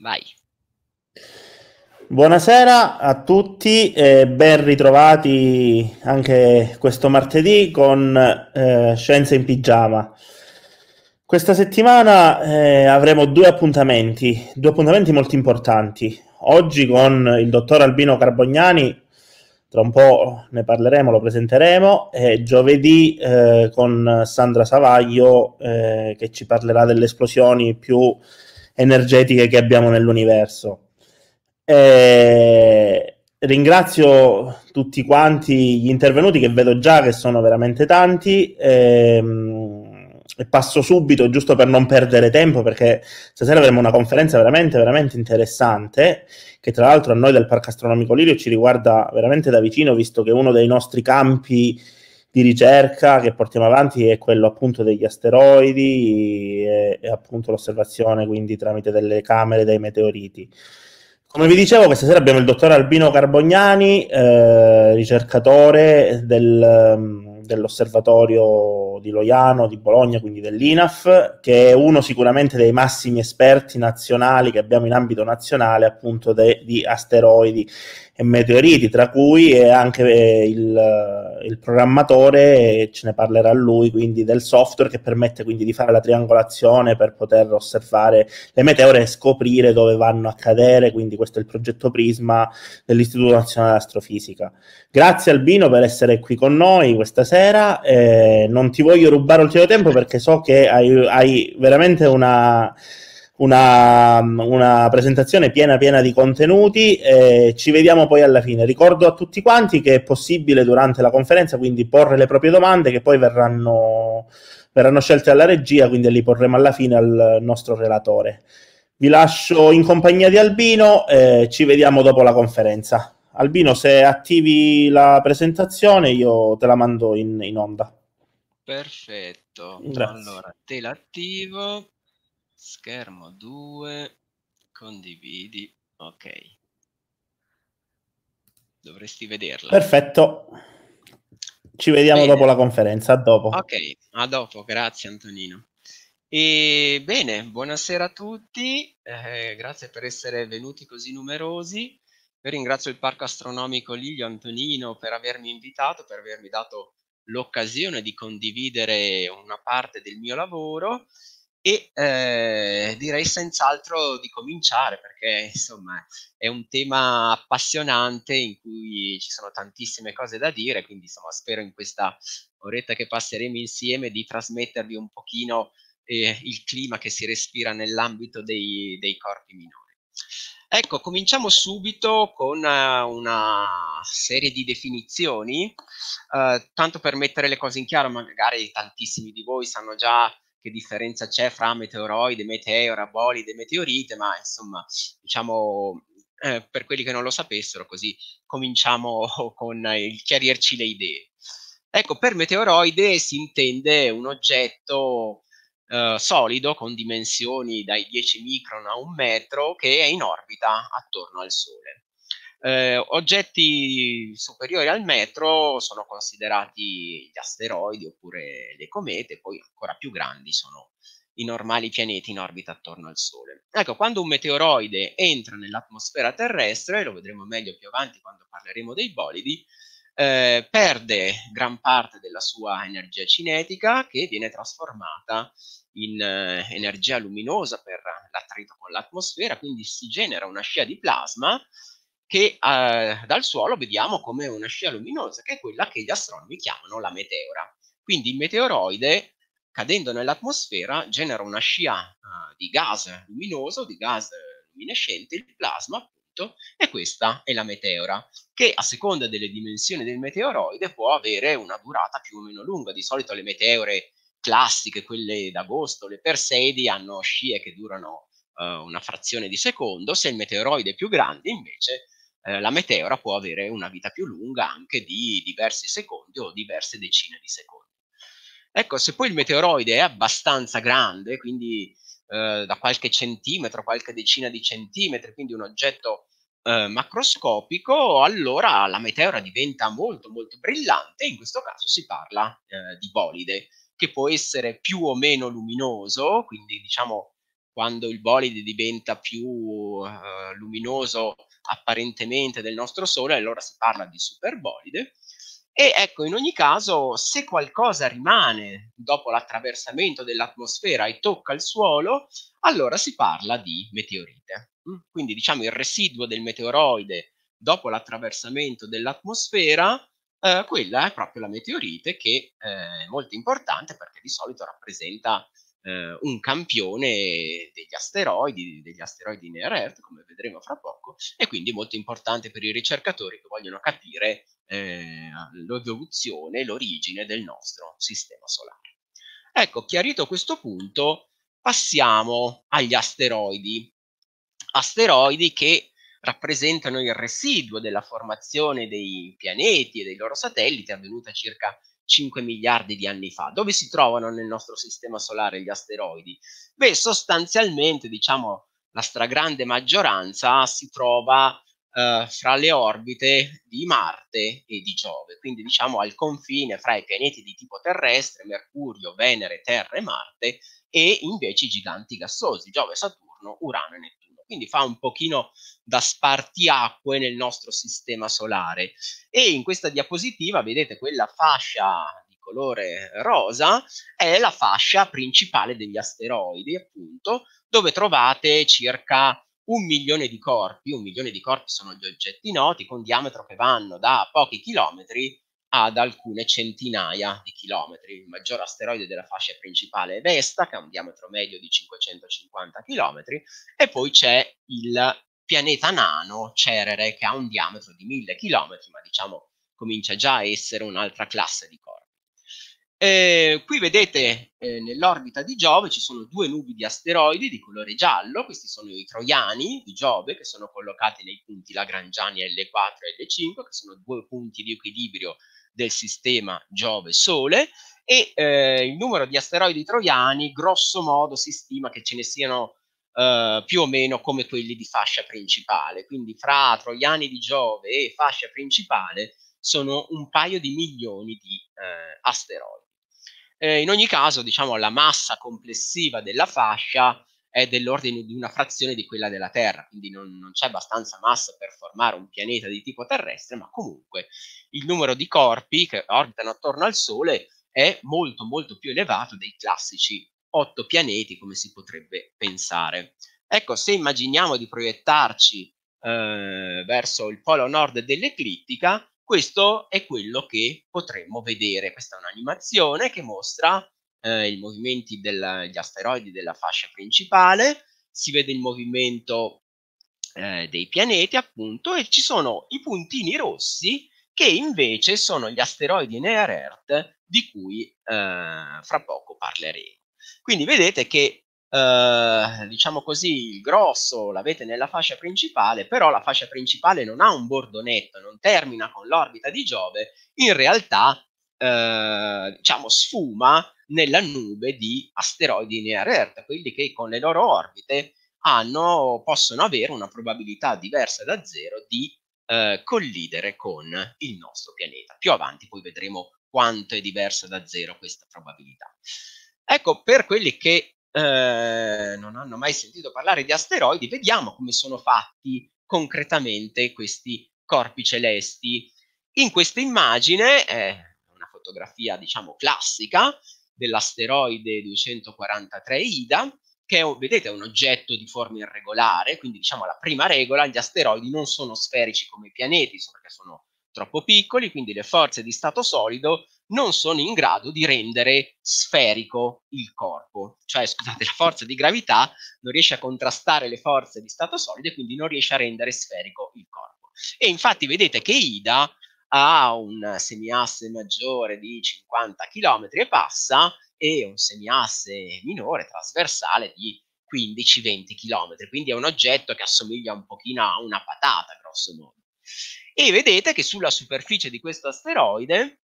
Vai. Buonasera a tutti e ben ritrovati anche questo martedì con eh, Scienze in Pigiama. Questa settimana eh, avremo due appuntamenti, due appuntamenti molto importanti. Oggi con il dottor Albino Carbognani, tra un po' ne parleremo, lo presenteremo, e giovedì eh, con Sandra Savaglio eh, che ci parlerà delle esplosioni più energetiche che abbiamo nell'universo. E eh, ringrazio tutti quanti gli intervenuti che vedo già che sono veramente tanti. Ehm, e passo subito, giusto per non perdere tempo, perché stasera avremo una conferenza veramente, veramente interessante, che tra l'altro a noi del Parco Astronomico Lirio ci riguarda veramente da vicino, visto che uno dei nostri campi di ricerca che portiamo avanti è quello appunto degli asteroidi e, e appunto l'osservazione quindi tramite delle camere dei meteoriti. Come vi dicevo, questa sera abbiamo il dottor Albino Carbognani, eh, ricercatore del, mm, dell'osservatorio di Loiano, di Bologna, quindi dell'INAF, che è uno sicuramente dei massimi esperti nazionali che abbiamo in ambito nazionale appunto de, di asteroidi e meteoriti, tra cui è anche eh, il, il programmatore, ce ne parlerà lui, quindi del software che permette quindi di fare la triangolazione per poter osservare le meteore e scoprire dove vanno a cadere, quindi questo è il progetto Prisma dell'Istituto Nazionale di Astrofisica. Grazie Albino per essere qui con noi questa sera, eh, non ti voglio rubare ulteriore tempo perché so che hai, hai veramente una, una, una, presentazione piena piena di contenuti e ci vediamo poi alla fine. Ricordo a tutti quanti che è possibile durante la conferenza quindi porre le proprie domande che poi verranno, verranno scelte alla regia, quindi le porremo alla fine al nostro relatore. Vi lascio in compagnia di Albino e ci vediamo dopo la conferenza. Albino, se attivi la presentazione, io te la mando in, in onda. Perfetto. Grazie. Allora, te l'attivo. Schermo 2. Condividi. Ok. Dovresti vederla. Perfetto. Ci vediamo bene. dopo la conferenza. A dopo. Ok, a dopo. Grazie Antonino. E bene, buonasera a tutti. Eh, grazie per essere venuti così numerosi. Io ringrazio il Parco Astronomico Liglio Antonino per avermi invitato, per avermi dato l'occasione di condividere una parte del mio lavoro e eh, direi senz'altro di cominciare perché insomma è un tema appassionante in cui ci sono tantissime cose da dire, quindi insomma spero in questa oretta che passeremo insieme di trasmettervi un pochino eh, il clima che si respira nell'ambito dei, dei corpi minori. Ecco, cominciamo subito con eh, una serie di definizioni, eh, tanto per mettere le cose in chiaro, magari tantissimi di voi sanno già che differenza c'è fra meteoroide, meteora, bolide, meteorite, ma insomma, diciamo, eh, per quelli che non lo sapessero, così cominciamo con il chiarirci le idee. Ecco, per meteoroide si intende un oggetto eh, solido con dimensioni dai 10 micron a un metro che è in orbita attorno al Sole. Eh, oggetti superiori al metro sono considerati gli asteroidi oppure le comete, poi ancora più grandi sono i normali pianeti in orbita attorno al Sole. Ecco, quando un meteoroide entra nell'atmosfera terrestre, lo vedremo meglio più avanti quando parleremo dei bolidi, eh, perde gran parte della sua energia cinetica che viene trasformata in eh, energia luminosa per l'attrito con l'atmosfera, quindi si genera una scia di plasma che eh, dal suolo vediamo come una scia luminosa, che è quella che gli astronomi chiamano la meteora. Quindi il meteoroide, cadendo nell'atmosfera, genera una scia eh, di gas luminoso, di gas luminescente, il plasma appunto, e questa è la meteora, che a seconda delle dimensioni del meteoroide può avere una durata più o meno lunga. Di solito le meteore classiche, quelle d'agosto, le Persedi, hanno scie che durano eh, una frazione di secondo, se il meteoroide è più grande invece eh, la meteora può avere una vita più lunga anche di diversi secondi o diverse decine di secondi. Ecco, se poi il meteoroide è abbastanza grande, quindi eh, da qualche centimetro, qualche decina di centimetri, quindi un oggetto eh, macroscopico, allora la meteora diventa molto molto brillante, in questo caso si parla eh, di bolide che può essere più o meno luminoso, quindi diciamo quando il bolide diventa più uh, luminoso apparentemente del nostro Sole, allora si parla di superbolide. E ecco, in ogni caso, se qualcosa rimane dopo l'attraversamento dell'atmosfera e tocca il suolo, allora si parla di meteorite. Mm? Quindi diciamo il residuo del meteoroide dopo l'attraversamento dell'atmosfera eh, quella è proprio la meteorite che eh, è molto importante perché di solito rappresenta eh, un campione degli asteroidi, degli asteroidi near Earth, come vedremo fra poco, e quindi molto importante per i ricercatori che vogliono capire eh, l'evoluzione, l'origine del nostro sistema solare. Ecco, chiarito questo punto, passiamo agli asteroidi. Asteroidi che rappresentano il residuo della formazione dei pianeti e dei loro satelliti avvenuta circa 5 miliardi di anni fa. Dove si trovano nel nostro sistema solare gli asteroidi? Beh, sostanzialmente, diciamo, la stragrande maggioranza si trova eh, fra le orbite di Marte e di Giove, quindi diciamo al confine fra i pianeti di tipo terrestre, Mercurio, Venere, Terra e Marte, e invece i giganti gassosi, Giove, Saturno, Urano e Nettuno quindi fa un pochino da spartiacque nel nostro sistema solare. E in questa diapositiva vedete quella fascia di colore rosa è la fascia principale degli asteroidi, appunto, dove trovate circa un milione di corpi, un milione di corpi sono gli oggetti noti con diametro che vanno da pochi chilometri ad alcune centinaia di chilometri. Il maggior asteroide della fascia principale è Vesta, che ha un diametro medio di 550 chilometri, e poi c'è il pianeta nano Cerere, che ha un diametro di 1000 chilometri, ma diciamo comincia già a essere un'altra classe di corpi. Eh, qui vedete eh, nell'orbita di Giove ci sono due nubi di asteroidi di colore giallo, questi sono i troiani di Giove che sono collocati nei punti lagrangiani L4 e L5, che sono due punti di equilibrio del sistema Giove-Sole e eh, il numero di asteroidi troiani grosso modo si stima che ce ne siano eh, più o meno come quelli di fascia principale, quindi fra troiani di Giove e fascia principale sono un paio di milioni di eh, asteroidi. Eh, in ogni caso, diciamo, la massa complessiva della fascia è dell'ordine di una frazione di quella della Terra, quindi non, non, c'è abbastanza massa per formare un pianeta di tipo terrestre, ma comunque il numero di corpi che orbitano attorno al Sole è molto molto più elevato dei classici otto pianeti come si potrebbe pensare. Ecco, se immaginiamo di proiettarci eh, verso il polo nord dell'eclittica, questo è quello che potremmo vedere. Questa è un'animazione che mostra eh, i movimenti degli asteroidi della fascia principale, si vede il movimento eh, dei pianeti, appunto, e ci sono i puntini rossi che invece sono gli asteroidi Near Earth di cui eh, fra poco parleremo. Quindi vedete che Uh, diciamo così, il grosso l'avete nella fascia principale, però la fascia principale non ha un bordo netto, non termina con l'orbita di Giove, in realtà uh, diciamo sfuma nella nube di asteroidi near Earth, quelli che con le loro orbite hanno, possono avere una probabilità diversa da zero di eh, collidere con il nostro pianeta. Più avanti poi vedremo quanto è diversa da zero questa probabilità. Ecco, per quelli che eh, non hanno mai sentito parlare di asteroidi, vediamo come sono fatti concretamente questi corpi celesti. In questa immagine, è eh, una fotografia diciamo classica, dell'asteroide 243 Ida, che è, vedete è un oggetto di forma irregolare, quindi diciamo la prima regola, gli asteroidi non sono sferici come i pianeti, perché sono troppo piccoli, quindi le forze di stato solido non sono in grado di rendere sferico il corpo, cioè scusate, la forza di gravità non riesce a contrastare le forze di stato solido e quindi non riesce a rendere sferico il corpo. E infatti vedete che Ida ha un semiasse maggiore di 50 km e passa e un semiasse minore trasversale di 15-20 km, quindi è un oggetto che assomiglia un pochino a una patata, grosso modo. E vedete che sulla superficie di questo asteroide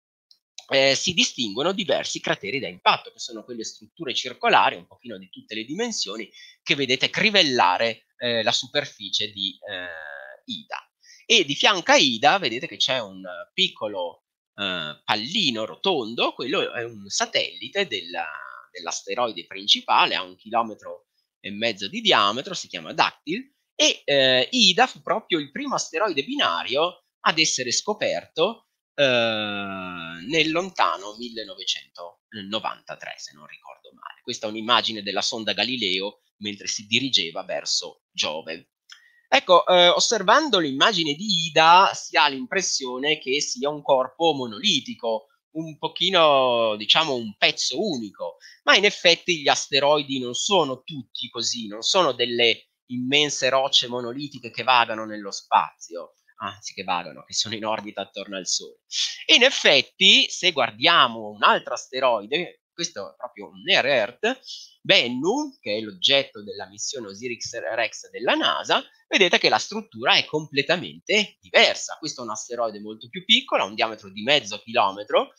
eh, si distinguono diversi crateri da impatto, che sono quelle strutture circolari, un pochino di tutte le dimensioni, che vedete crivellare eh, la superficie di eh, Ida e di fianco a Ida vedete che c'è un eh, piccolo eh, pallino rotondo, quello è un satellite della, dell'asteroide principale, ha un chilometro e mezzo di diametro, si chiama Dactyl, e eh, Ida fu proprio il primo asteroide binario ad essere scoperto eh, nel lontano 1993, se non ricordo male. Questa è un'immagine della sonda Galileo mentre si dirigeva verso Giove. Ecco, eh, osservando l'immagine di Ida si ha l'impressione che sia un corpo monolitico, un pochino, diciamo, un pezzo unico, ma in effetti gli asteroidi non sono tutti così, non sono delle immense rocce monolitiche che vagano nello spazio, anzi che vagano, che sono in orbita attorno al Sole. E in effetti, se guardiamo un altro asteroide, questo è proprio un Air Earth, Bennu, che è l'oggetto della missione Osiris-Rex della NASA, vedete che la struttura è completamente diversa. Questo è un asteroide molto più piccolo, ha un diametro di mezzo chilometro,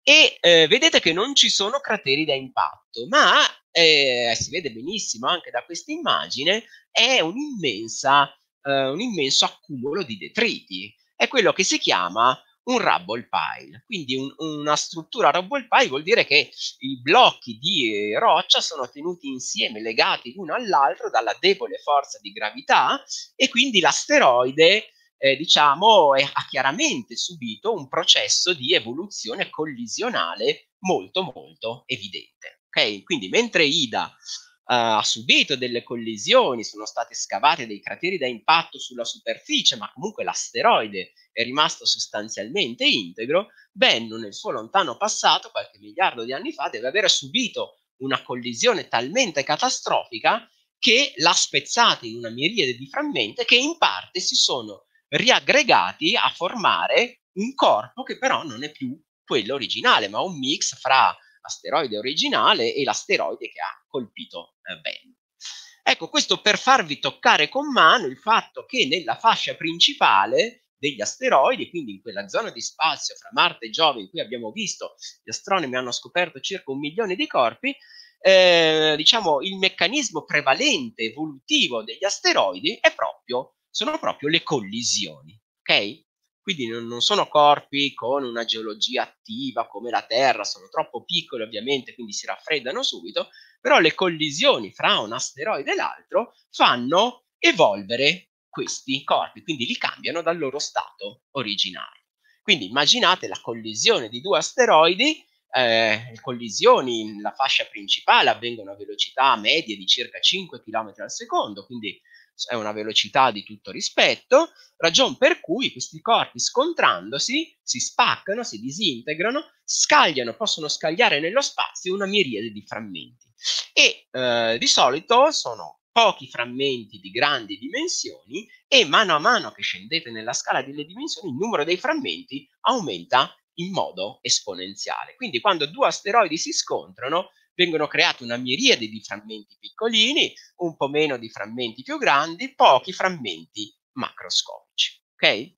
e eh, vedete che non ci sono crateri da impatto, ma eh, si vede benissimo anche da questa immagine, è un'immensa, eh, un immenso accumulo di detriti. È quello che si chiama un rubble pile. Quindi un, una struttura rubble pile vuol dire che i blocchi di eh, roccia sono tenuti insieme, legati l'uno all'altro dalla debole forza di gravità e quindi l'asteroide eh, diciamo, è, ha chiaramente subito un processo di evoluzione collisionale molto molto evidente. Okay? Quindi mentre Ida Uh, ha subito delle collisioni, sono state scavate dei crateri da impatto sulla superficie, ma comunque l'asteroide è rimasto sostanzialmente integro, Bennu nel suo lontano passato, qualche miliardo di anni fa, deve aver subito una collisione talmente catastrofica che l'ha spezzata in una miriade di frammenti che in parte si sono riaggregati a formare un corpo che però non è più quello originale, ma un mix fra asteroide originale e l'asteroide che ha colpito eh, Bennu. Ecco, questo per farvi toccare con mano il fatto che nella fascia principale degli asteroidi, quindi in quella zona di spazio fra Marte e Giove in cui abbiamo visto gli astronomi hanno scoperto circa un milione di corpi, eh, diciamo il meccanismo prevalente evolutivo degli asteroidi proprio, sono proprio le collisioni, ok? Quindi non, non sono corpi con una geologia attiva come la Terra, sono troppo piccoli ovviamente, quindi si raffreddano subito, però le collisioni fra un asteroide e l'altro fanno evolvere questi corpi, quindi li cambiano dal loro stato originario. Quindi immaginate la collisione di due asteroidi, eh, collisioni, nella fascia principale avvengono a velocità medie di circa 5 km al secondo, quindi è una velocità di tutto rispetto, ragion per cui questi corpi scontrandosi si spaccano, si disintegrano, scagliano, possono scagliare nello spazio una miriade di frammenti. E eh, di solito sono pochi frammenti di grandi dimensioni e mano a mano che scendete nella scala delle dimensioni il numero dei frammenti aumenta in modo esponenziale. Quindi quando due asteroidi si scontrano vengono create una miriade di frammenti piccolini, un po' meno di frammenti più grandi, pochi frammenti macroscopici. Ok?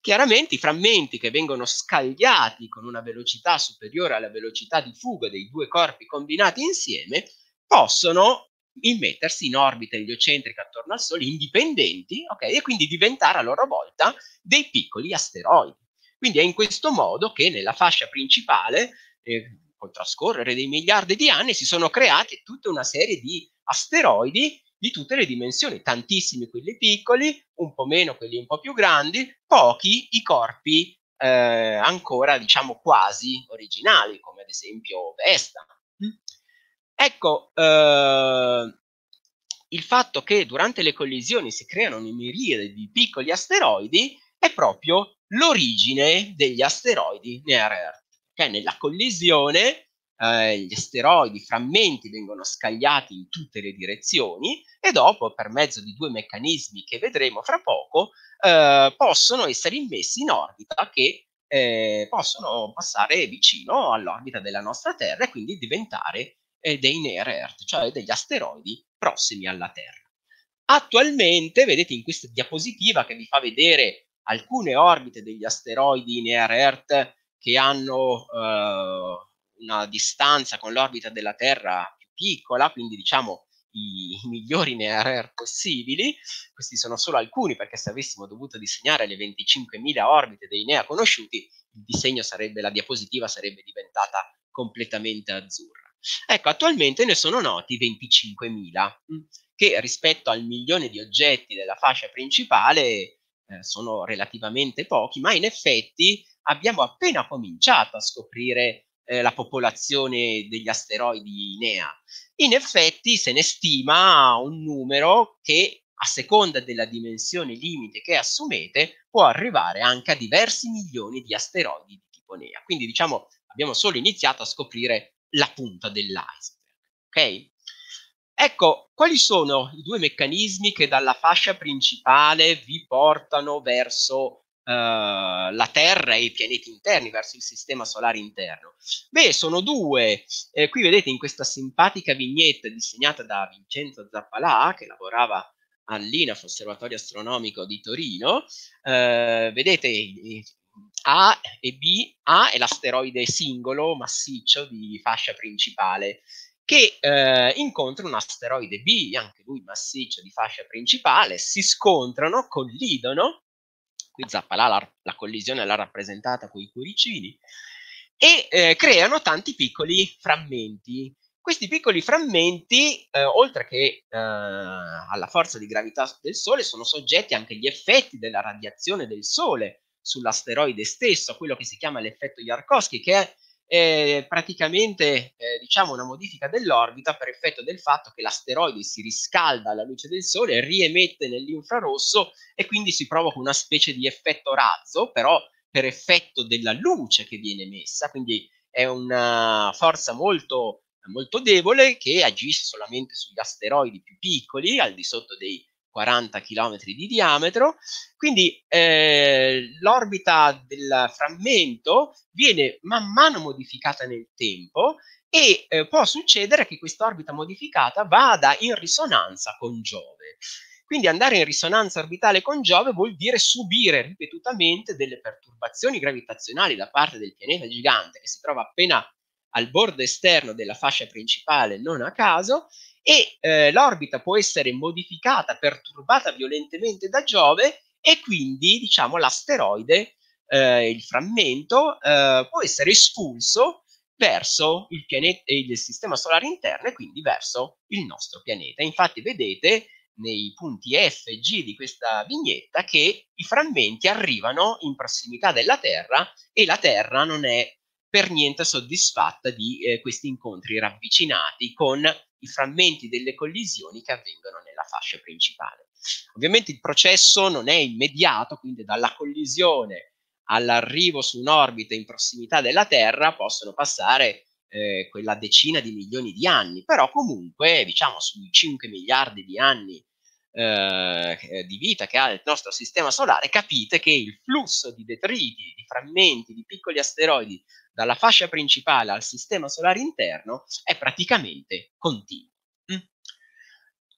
Chiaramente i frammenti che vengono scagliati con una velocità superiore alla velocità di fuga dei due corpi combinati insieme possono in mettersi in orbite eliocentrica attorno al Sole, indipendenti, okay? e quindi diventare a loro volta dei piccoli asteroidi. Quindi è in questo modo che nella fascia principale, eh, col trascorrere dei miliardi di anni, si sono create tutta una serie di asteroidi di tutte le dimensioni, tantissimi quelli piccoli, un po' meno quelli un po' più grandi, pochi i corpi eh, ancora, diciamo, quasi originali, come ad esempio Vesta. Mm. Ecco, eh, il fatto che durante le collisioni si creano una miriade di piccoli asteroidi è proprio l'origine degli asteroidi near Earth. Cioè nella collisione eh, gli asteroidi, i frammenti vengono scagliati in tutte le direzioni e dopo, per mezzo di due meccanismi che vedremo fra poco, eh, possono essere immessi in orbita che eh, possono passare vicino all'orbita della nostra Terra e quindi diventare e dei Nere Earth, cioè degli asteroidi prossimi alla Terra. Attualmente, vedete in questa diapositiva che vi fa vedere alcune orbite degli asteroidi Near Earth che hanno eh, una distanza con l'orbita della Terra più piccola, quindi diciamo i migliori Near Earth possibili. Questi sono solo alcuni perché se avessimo dovuto disegnare le 25.000 orbite dei Nea conosciuti, il disegno sarebbe, la diapositiva sarebbe diventata completamente azzurra. Ecco, attualmente ne sono noti 25.000, mm. che rispetto al milione di oggetti della fascia principale eh, sono relativamente pochi, ma in effetti abbiamo appena cominciato a scoprire eh, la popolazione degli asteroidi Inea. In effetti se ne stima un numero che a seconda della dimensione limite che assumete può arrivare anche a diversi milioni di asteroidi di tipo Nea. Quindi diciamo abbiamo solo iniziato a scoprire la punta dell'iceberg. Ok? Ecco, quali sono i due meccanismi che dalla fascia principale vi portano verso eh, la Terra e i pianeti interni, verso il sistema solare interno? Beh, sono due. Eh, qui vedete in questa simpatica vignetta disegnata da Vincenzo Zappalà, che lavorava all'INAF Osservatorio Astronomico di Torino, eh, vedete a e B. A è l'asteroide singolo, massiccio, di fascia principale, che eh, incontra un asteroide B, anche lui massiccio di fascia principale, si scontrano, collidono, qui Zappalà la, la collisione l'ha rappresentata con i cuoricini, e eh, creano tanti piccoli frammenti. Questi piccoli frammenti, eh, oltre che eh, alla forza di gravità del Sole, sono soggetti anche agli effetti della radiazione del Sole, sull'asteroide stesso, quello che si chiama l'effetto Yarkovsky, che è eh, praticamente eh, diciamo una modifica dell'orbita per effetto del fatto che l'asteroide si riscalda alla luce del Sole, riemette nell'infrarosso e quindi si provoca una specie di effetto razzo, però per effetto della luce che viene emessa, quindi è una forza molto molto debole che agisce solamente sugli asteroidi più piccoli, al di sotto dei 40 km di diametro, quindi eh, l'orbita del frammento viene man mano modificata nel tempo e eh, può succedere che quest'orbita modificata vada in risonanza con Giove. Quindi andare in risonanza orbitale con Giove vuol dire subire ripetutamente delle perturbazioni gravitazionali da parte del pianeta gigante che si trova appena al bordo esterno della fascia principale non a caso e eh, l'orbita può essere modificata, perturbata violentemente da Giove e quindi diciamo l'asteroide, eh, il frammento, eh, può essere espulso verso il, pianeta, eh, il sistema solare interno e quindi verso il nostro pianeta. Infatti vedete nei punti F e G di questa vignetta che i frammenti arrivano in prossimità della Terra e la Terra non è per niente soddisfatta di eh, questi incontri ravvicinati con i frammenti delle collisioni che avvengono nella fascia principale. Ovviamente il processo non è immediato, quindi dalla collisione all'arrivo su un'orbita in prossimità della Terra possono passare eh, quella decina di milioni di anni, però comunque diciamo sui 5 miliardi di anni eh, di vita che ha il nostro sistema solare, capite che il flusso di detriti, di frammenti, di piccoli asteroidi dalla fascia principale al sistema solare interno è praticamente continuo. Mm.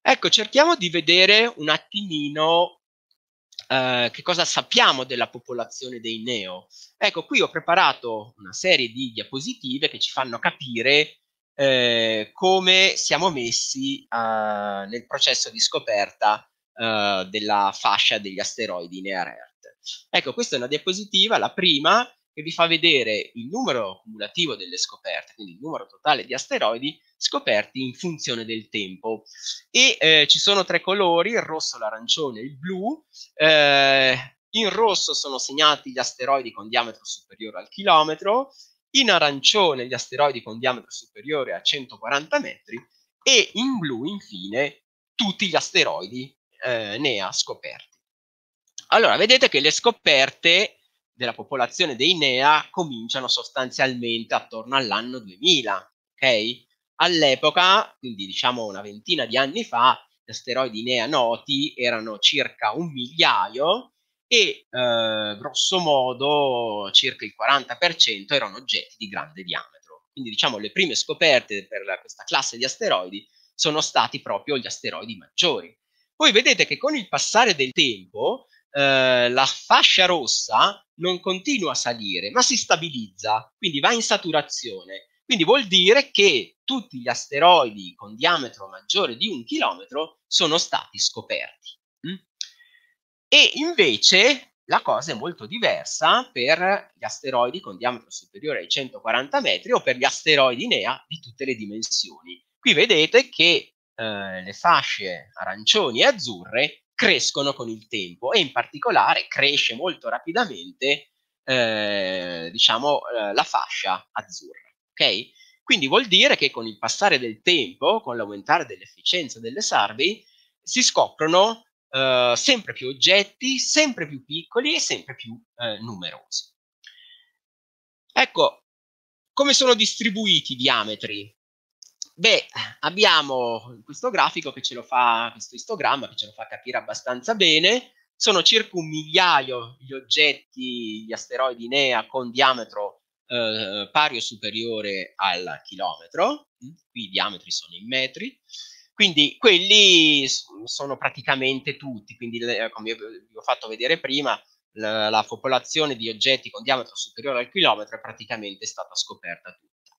Ecco, cerchiamo di vedere un attimino eh, che cosa sappiamo della popolazione dei neo. Ecco, qui ho preparato una serie di diapositive che ci fanno capire eh, come siamo messi uh, nel processo di scoperta uh, della fascia degli asteroidi Near Earth. Ecco, questa è una diapositiva, la prima, che vi fa vedere il numero cumulativo delle scoperte, quindi il numero totale di asteroidi scoperti in funzione del tempo. E eh, ci sono tre colori, il rosso, l'arancione e il blu. Eh, in rosso sono segnati gli asteroidi con diametro superiore al chilometro, in arancione gli asteroidi con diametro superiore a 140 metri e in blu infine tutti gli asteroidi eh, NEA scoperti. Allora, vedete che le scoperte della popolazione dei NEA cominciano sostanzialmente attorno all'anno 2000, ok? All'epoca, quindi diciamo una ventina di anni fa, gli asteroidi NEA noti erano circa un migliaio, e eh, grosso modo circa il 40% erano oggetti di grande diametro. Quindi diciamo le prime scoperte per la, questa classe di asteroidi sono stati proprio gli asteroidi maggiori. Poi vedete che con il passare del tempo eh, la fascia rossa non continua a salire, ma si stabilizza, quindi va in saturazione. Quindi vuol dire che tutti gli asteroidi con diametro maggiore di un chilometro sono stati scoperti. E invece la cosa è molto diversa per gli asteroidi con diametro superiore ai 140 metri o per gli asteroidi NEA di tutte le dimensioni. Qui vedete che eh, le fasce arancioni e azzurre crescono con il tempo e in particolare cresce molto rapidamente eh, diciamo, eh, la fascia azzurra. Okay? Quindi vuol dire che con il passare del tempo, con l'aumentare dell'efficienza delle survey, si scoprono eh, sempre più oggetti, sempre più piccoli e sempre più eh, numerosi. Ecco, come sono distribuiti i diametri? Beh, abbiamo questo grafico che ce lo fa, questo istogramma che ce lo fa capire abbastanza bene. Sono circa un migliaio gli oggetti, gli asteroidi NEA con diametro eh, pari o superiore al chilometro, qui i diametri sono in metri, quindi quelli sono praticamente tutti, quindi eh, come vi ho fatto vedere prima, la, la popolazione di oggetti con diametro superiore al chilometro è praticamente stata scoperta tutta.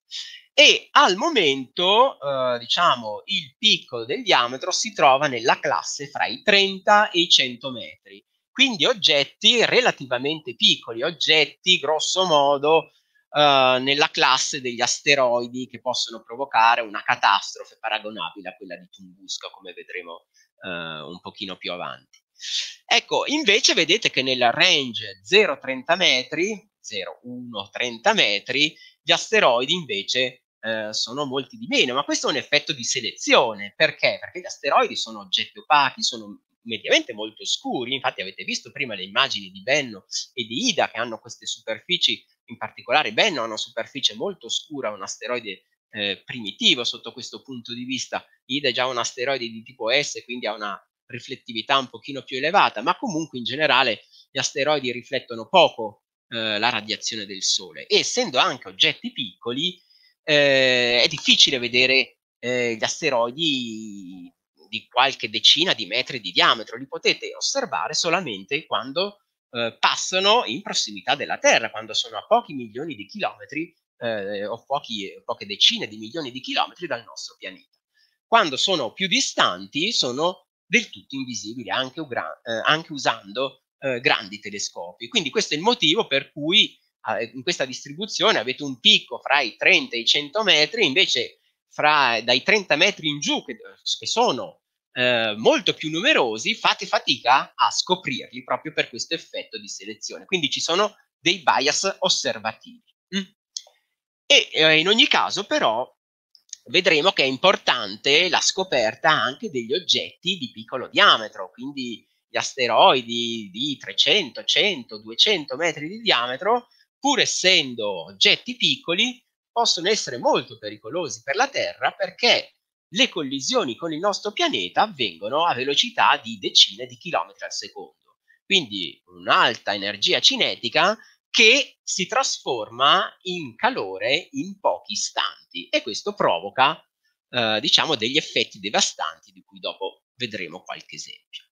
E al momento, eh, diciamo, il picco del diametro si trova nella classe fra i 30 e i 100 metri quindi oggetti relativamente piccoli, oggetti grosso modo eh, nella classe degli asteroidi che possono provocare una catastrofe paragonabile a quella di Tunguska, come vedremo eh, un pochino più avanti. Ecco, invece vedete che nella range 0,30 metri, 0 metri, gli asteroidi invece eh, sono molti di meno, ma questo è un effetto di selezione. Perché? Perché gli asteroidi sono oggetti opachi, sono mediamente molto scuri, infatti avete visto prima le immagini di Benno e di Ida che hanno queste superfici, in particolare Benno ha una superficie molto scura, un asteroide eh, primitivo sotto questo punto di vista, Ida è già un asteroide di tipo S, quindi ha una riflettività un pochino più elevata, ma comunque in generale gli asteroidi riflettono poco eh, la radiazione del Sole e essendo anche oggetti piccoli eh, è difficile vedere eh, gli asteroidi di qualche decina di metri di diametro, li potete osservare solamente quando eh, passano in prossimità della Terra, quando sono a pochi milioni di chilometri eh, o pochi, poche decine di milioni di chilometri dal nostro pianeta. Quando sono più distanti sono del tutto invisibili anche, eh, anche usando eh, grandi telescopi. Quindi questo è il motivo per cui eh, in questa distribuzione avete un picco fra i 30 e i 100 metri, invece fra, dai 30 metri in giù, che, che sono eh, molto più numerosi fate fatica a scoprirli proprio per questo effetto di selezione. Quindi ci sono dei bias osservativi. Mm. E eh, in ogni caso però vedremo che è importante la scoperta anche degli oggetti di piccolo diametro, quindi gli asteroidi di 300, 100, 200 metri di diametro, pur essendo oggetti piccoli, possono essere molto pericolosi per la Terra perché le collisioni con il nostro pianeta avvengono a velocità di decine di chilometri al secondo. Quindi un'alta energia cinetica che si trasforma in calore in pochi istanti e questo provoca eh, diciamo degli effetti devastanti di cui dopo vedremo qualche esempio.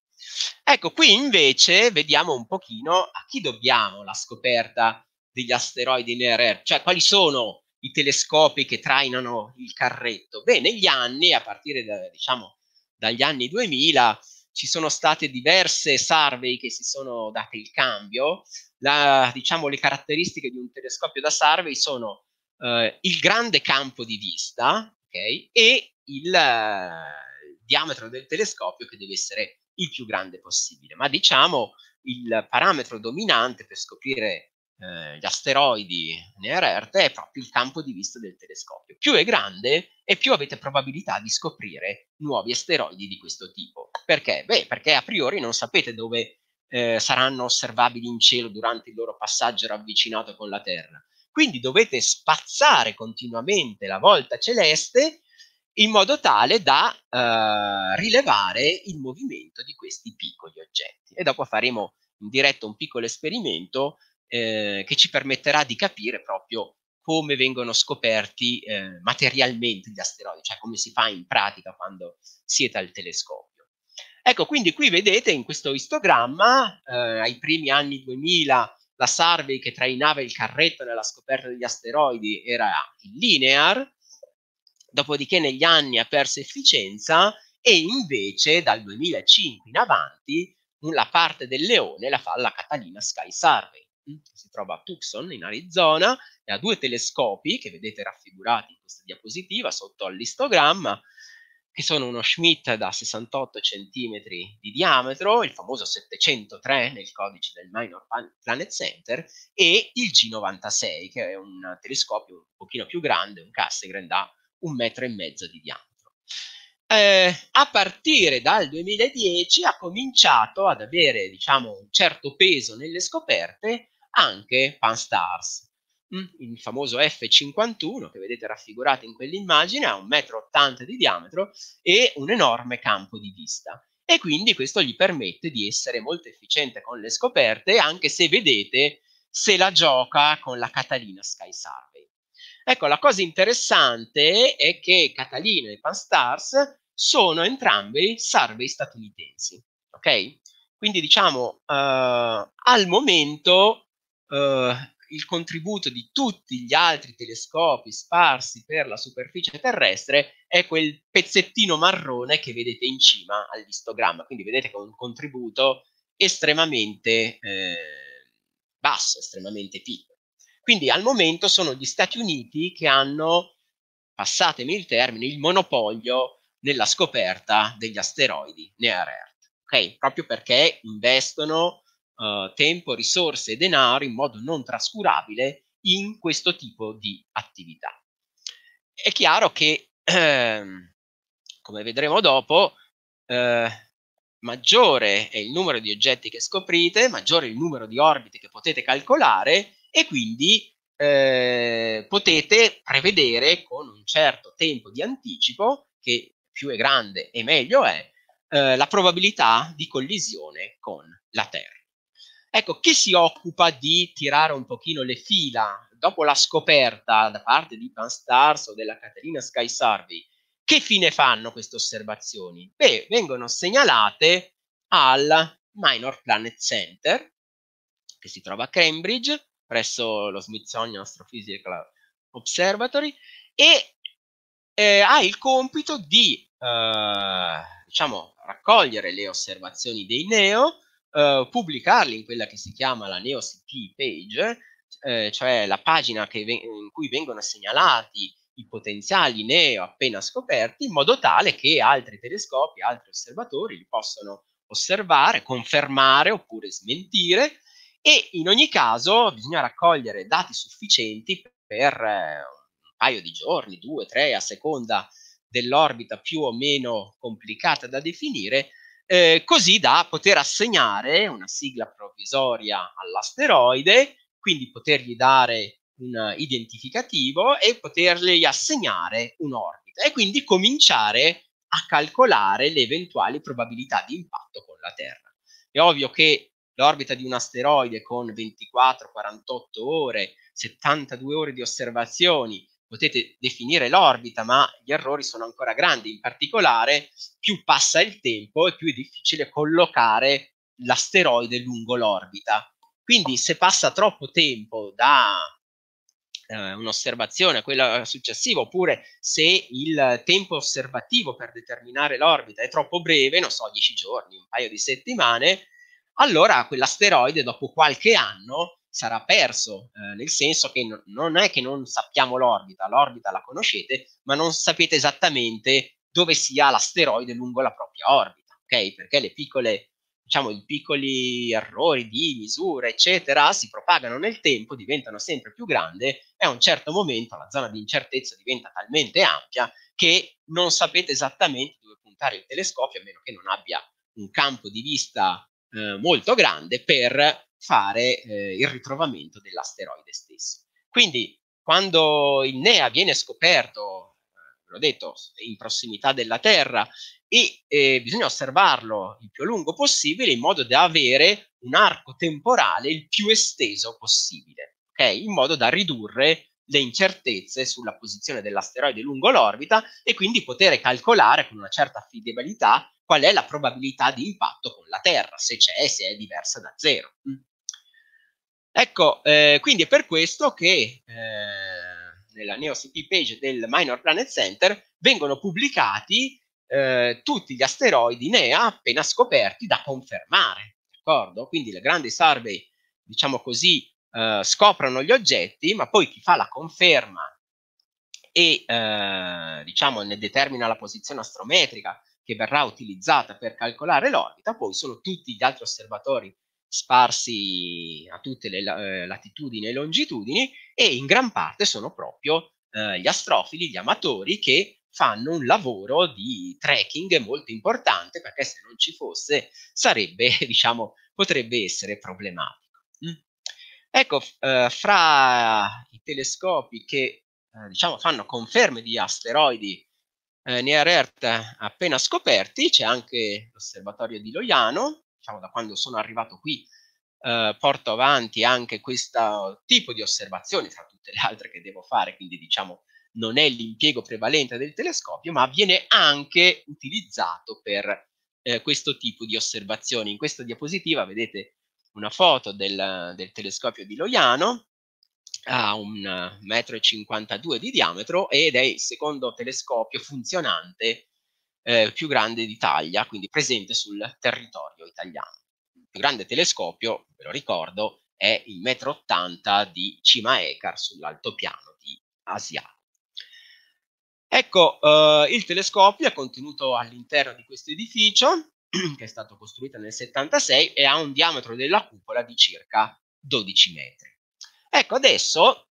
Ecco, qui invece vediamo un pochino a chi dobbiamo la scoperta degli asteroidi in nere, cioè quali sono i telescopi che trainano il carretto. Beh, negli anni, a partire da, diciamo, dagli anni 2000, ci sono state diverse survey che si sono date il cambio. La, diciamo, le caratteristiche di un telescopio da survey sono eh, il grande campo di vista okay, e il eh, diametro del telescopio che deve essere il più grande possibile. Ma diciamo il parametro dominante per scoprire eh, gli asteroidi nere Earth è proprio il campo di vista del telescopio. Più è grande e più avete probabilità di scoprire nuovi asteroidi di questo tipo. Perché? Beh, perché a priori non sapete dove eh, saranno osservabili in cielo durante il loro passaggio ravvicinato con la Terra. Quindi dovete spazzare continuamente la volta celeste in modo tale da eh, rilevare il movimento di questi piccoli oggetti. E dopo faremo in diretta un piccolo esperimento eh, che ci permetterà di capire proprio come vengono scoperti eh, materialmente gli asteroidi, cioè come si fa in pratica quando siete al telescopio. Ecco, quindi qui vedete in questo istogramma, eh, ai primi anni 2000, la Survey che trainava il carretto nella scoperta degli asteroidi era il linear, dopodiché negli anni ha perso efficienza e invece dal 2005 in avanti la parte del leone la fa la Catalina Sky Survey, che si trova a Tucson in Arizona e ha due telescopi che vedete raffigurati in questa diapositiva sotto all'istogramma che sono uno Schmidt da 68 cm di diametro, il famoso 703 nel codice del Minor Planet Center, e il G96, che è un telescopio un pochino più grande, un Cassegrain da un metro e mezzo di diametro. Eh, a partire dal 2010 ha cominciato ad avere diciamo, un certo peso nelle scoperte anche Pan-STARS. Mm, il famoso F51 che vedete raffigurato in quell'immagine ha 1,80 m di diametro e un enorme campo di vista. E quindi questo gli permette di essere molto efficiente con le scoperte, anche se vedete se la gioca con la Catalina Sky Survey. Ecco, la cosa interessante è che Catalina e Pan-STARS sono entrambi survey statunitensi, ok? Quindi diciamo, eh, al momento eh, il contributo di tutti gli altri telescopi sparsi per la superficie terrestre è quel pezzettino marrone che vedete in cima all'istogramma. Quindi vedete che è un contributo estremamente eh, basso, estremamente piccolo. Quindi al momento sono gli Stati Uniti che hanno, passatemi il termine, il monopolio nella scoperta degli asteroidi near Earth. Okay? Proprio perché investono eh, tempo, risorse e denaro in modo non trascurabile in questo tipo di attività. È chiaro che, ehm, come vedremo dopo, eh, maggiore è il numero di oggetti che scoprite, maggiore è il numero di orbite che potete calcolare e quindi eh, potete prevedere con un certo tempo di anticipo, che più è grande e meglio è, eh, la probabilità di collisione con la Terra. Ecco, chi si occupa di tirare un pochino le fila dopo la scoperta da parte di Van Stars o della Caterina Sky Survey? Che fine fanno queste osservazioni? Beh, vengono segnalate al Minor Planet Center, che si trova a Cambridge, presso lo Smithsonian Astrophysical Observatory, e eh, ha il compito di, eh, diciamo, raccogliere le osservazioni dei neo, eh, pubblicarli in quella che si chiama la NeoCP page, eh, cioè la pagina in cui vengono segnalati i potenziali neo appena scoperti, in modo tale che altri telescopi, altri osservatori li possano osservare, confermare oppure smentire e in ogni caso bisogna raccogliere dati sufficienti per eh, un paio di giorni, due, tre, a seconda dell'orbita più o meno complicata da definire, eh, così da poter assegnare una sigla provvisoria all'asteroide, quindi potergli dare un identificativo e potergli assegnare un'orbita e quindi cominciare a calcolare le eventuali probabilità di impatto con la Terra. È ovvio che l'orbita di un asteroide con 24-48 ore, 72 ore di osservazioni potete definire l'orbita, ma gli errori sono ancora grandi. In particolare, più passa il tempo e più è difficile collocare l'asteroide lungo l'orbita. Quindi se passa troppo tempo da eh, un'osservazione a quella successiva, oppure se il tempo osservativo per determinare l'orbita è troppo breve, non so, 10 giorni, un paio di settimane, allora quell'asteroide dopo qualche anno sarà perso, eh, nel senso che no, non è che non sappiamo l'orbita, l'orbita la conoscete, ma non sapete esattamente dove sia l'asteroide lungo la propria orbita, ok? Perché le piccole, diciamo, i piccoli errori di misura, eccetera, si propagano nel tempo, diventano sempre più grandi e a un certo momento la zona di incertezza diventa talmente ampia che non sapete esattamente dove puntare il telescopio, a meno che non abbia un campo di vista eh, molto grande per fare eh, il ritrovamento dell'asteroide stesso. Quindi quando il NEA viene scoperto, eh, l'ho detto, in prossimità della Terra e eh, bisogna osservarlo il più a lungo possibile in modo da avere un arco temporale il più esteso possibile, okay? in modo da ridurre le incertezze sulla posizione dell'asteroide lungo l'orbita e quindi poter calcolare con una certa affidabilità qual è la probabilità di impatto con la Terra, se c'è, se è diversa da zero. Mm. Ecco, eh, quindi è per questo che eh, nella NeoCP page del Minor Planet Center vengono pubblicati eh, tutti gli asteroidi NEA appena scoperti da confermare, d'accordo? Quindi le grandi survey, diciamo così, eh, scoprono gli oggetti, ma poi chi fa la conferma e eh, diciamo ne determina la posizione astrometrica che verrà utilizzata per calcolare l'orbita, poi sono tutti gli altri osservatori sparsi a tutte le eh, latitudini e longitudini e in gran parte sono proprio eh, gli astrofili, gli amatori che fanno un lavoro di tracking molto importante perché se non ci fosse sarebbe, diciamo, potrebbe essere problematico. Mm. Ecco, eh, fra i telescopi che eh, diciamo fanno conferme di asteroidi eh, near Earth appena scoperti, c'è anche l'osservatorio di Loiano, diciamo da quando sono arrivato qui eh, porto avanti anche questo tipo di osservazioni tra tutte le altre che devo fare, quindi diciamo non è l'impiego prevalente del telescopio, ma viene anche utilizzato per eh, questo tipo di osservazioni. In questa diapositiva vedete una foto del, del telescopio di Loiano ha un metro e 52 di diametro ed è il secondo telescopio funzionante eh, più grande d'Italia, quindi presente sul territorio italiano. Il più grande telescopio, ve lo ricordo, è il metro 80 di Cima Ecar sull'altopiano di Asia. Ecco, eh, il telescopio è contenuto all'interno di questo edificio che è stato costruito nel 76 e ha un diametro della cupola di circa 12 metri. Ecco, adesso,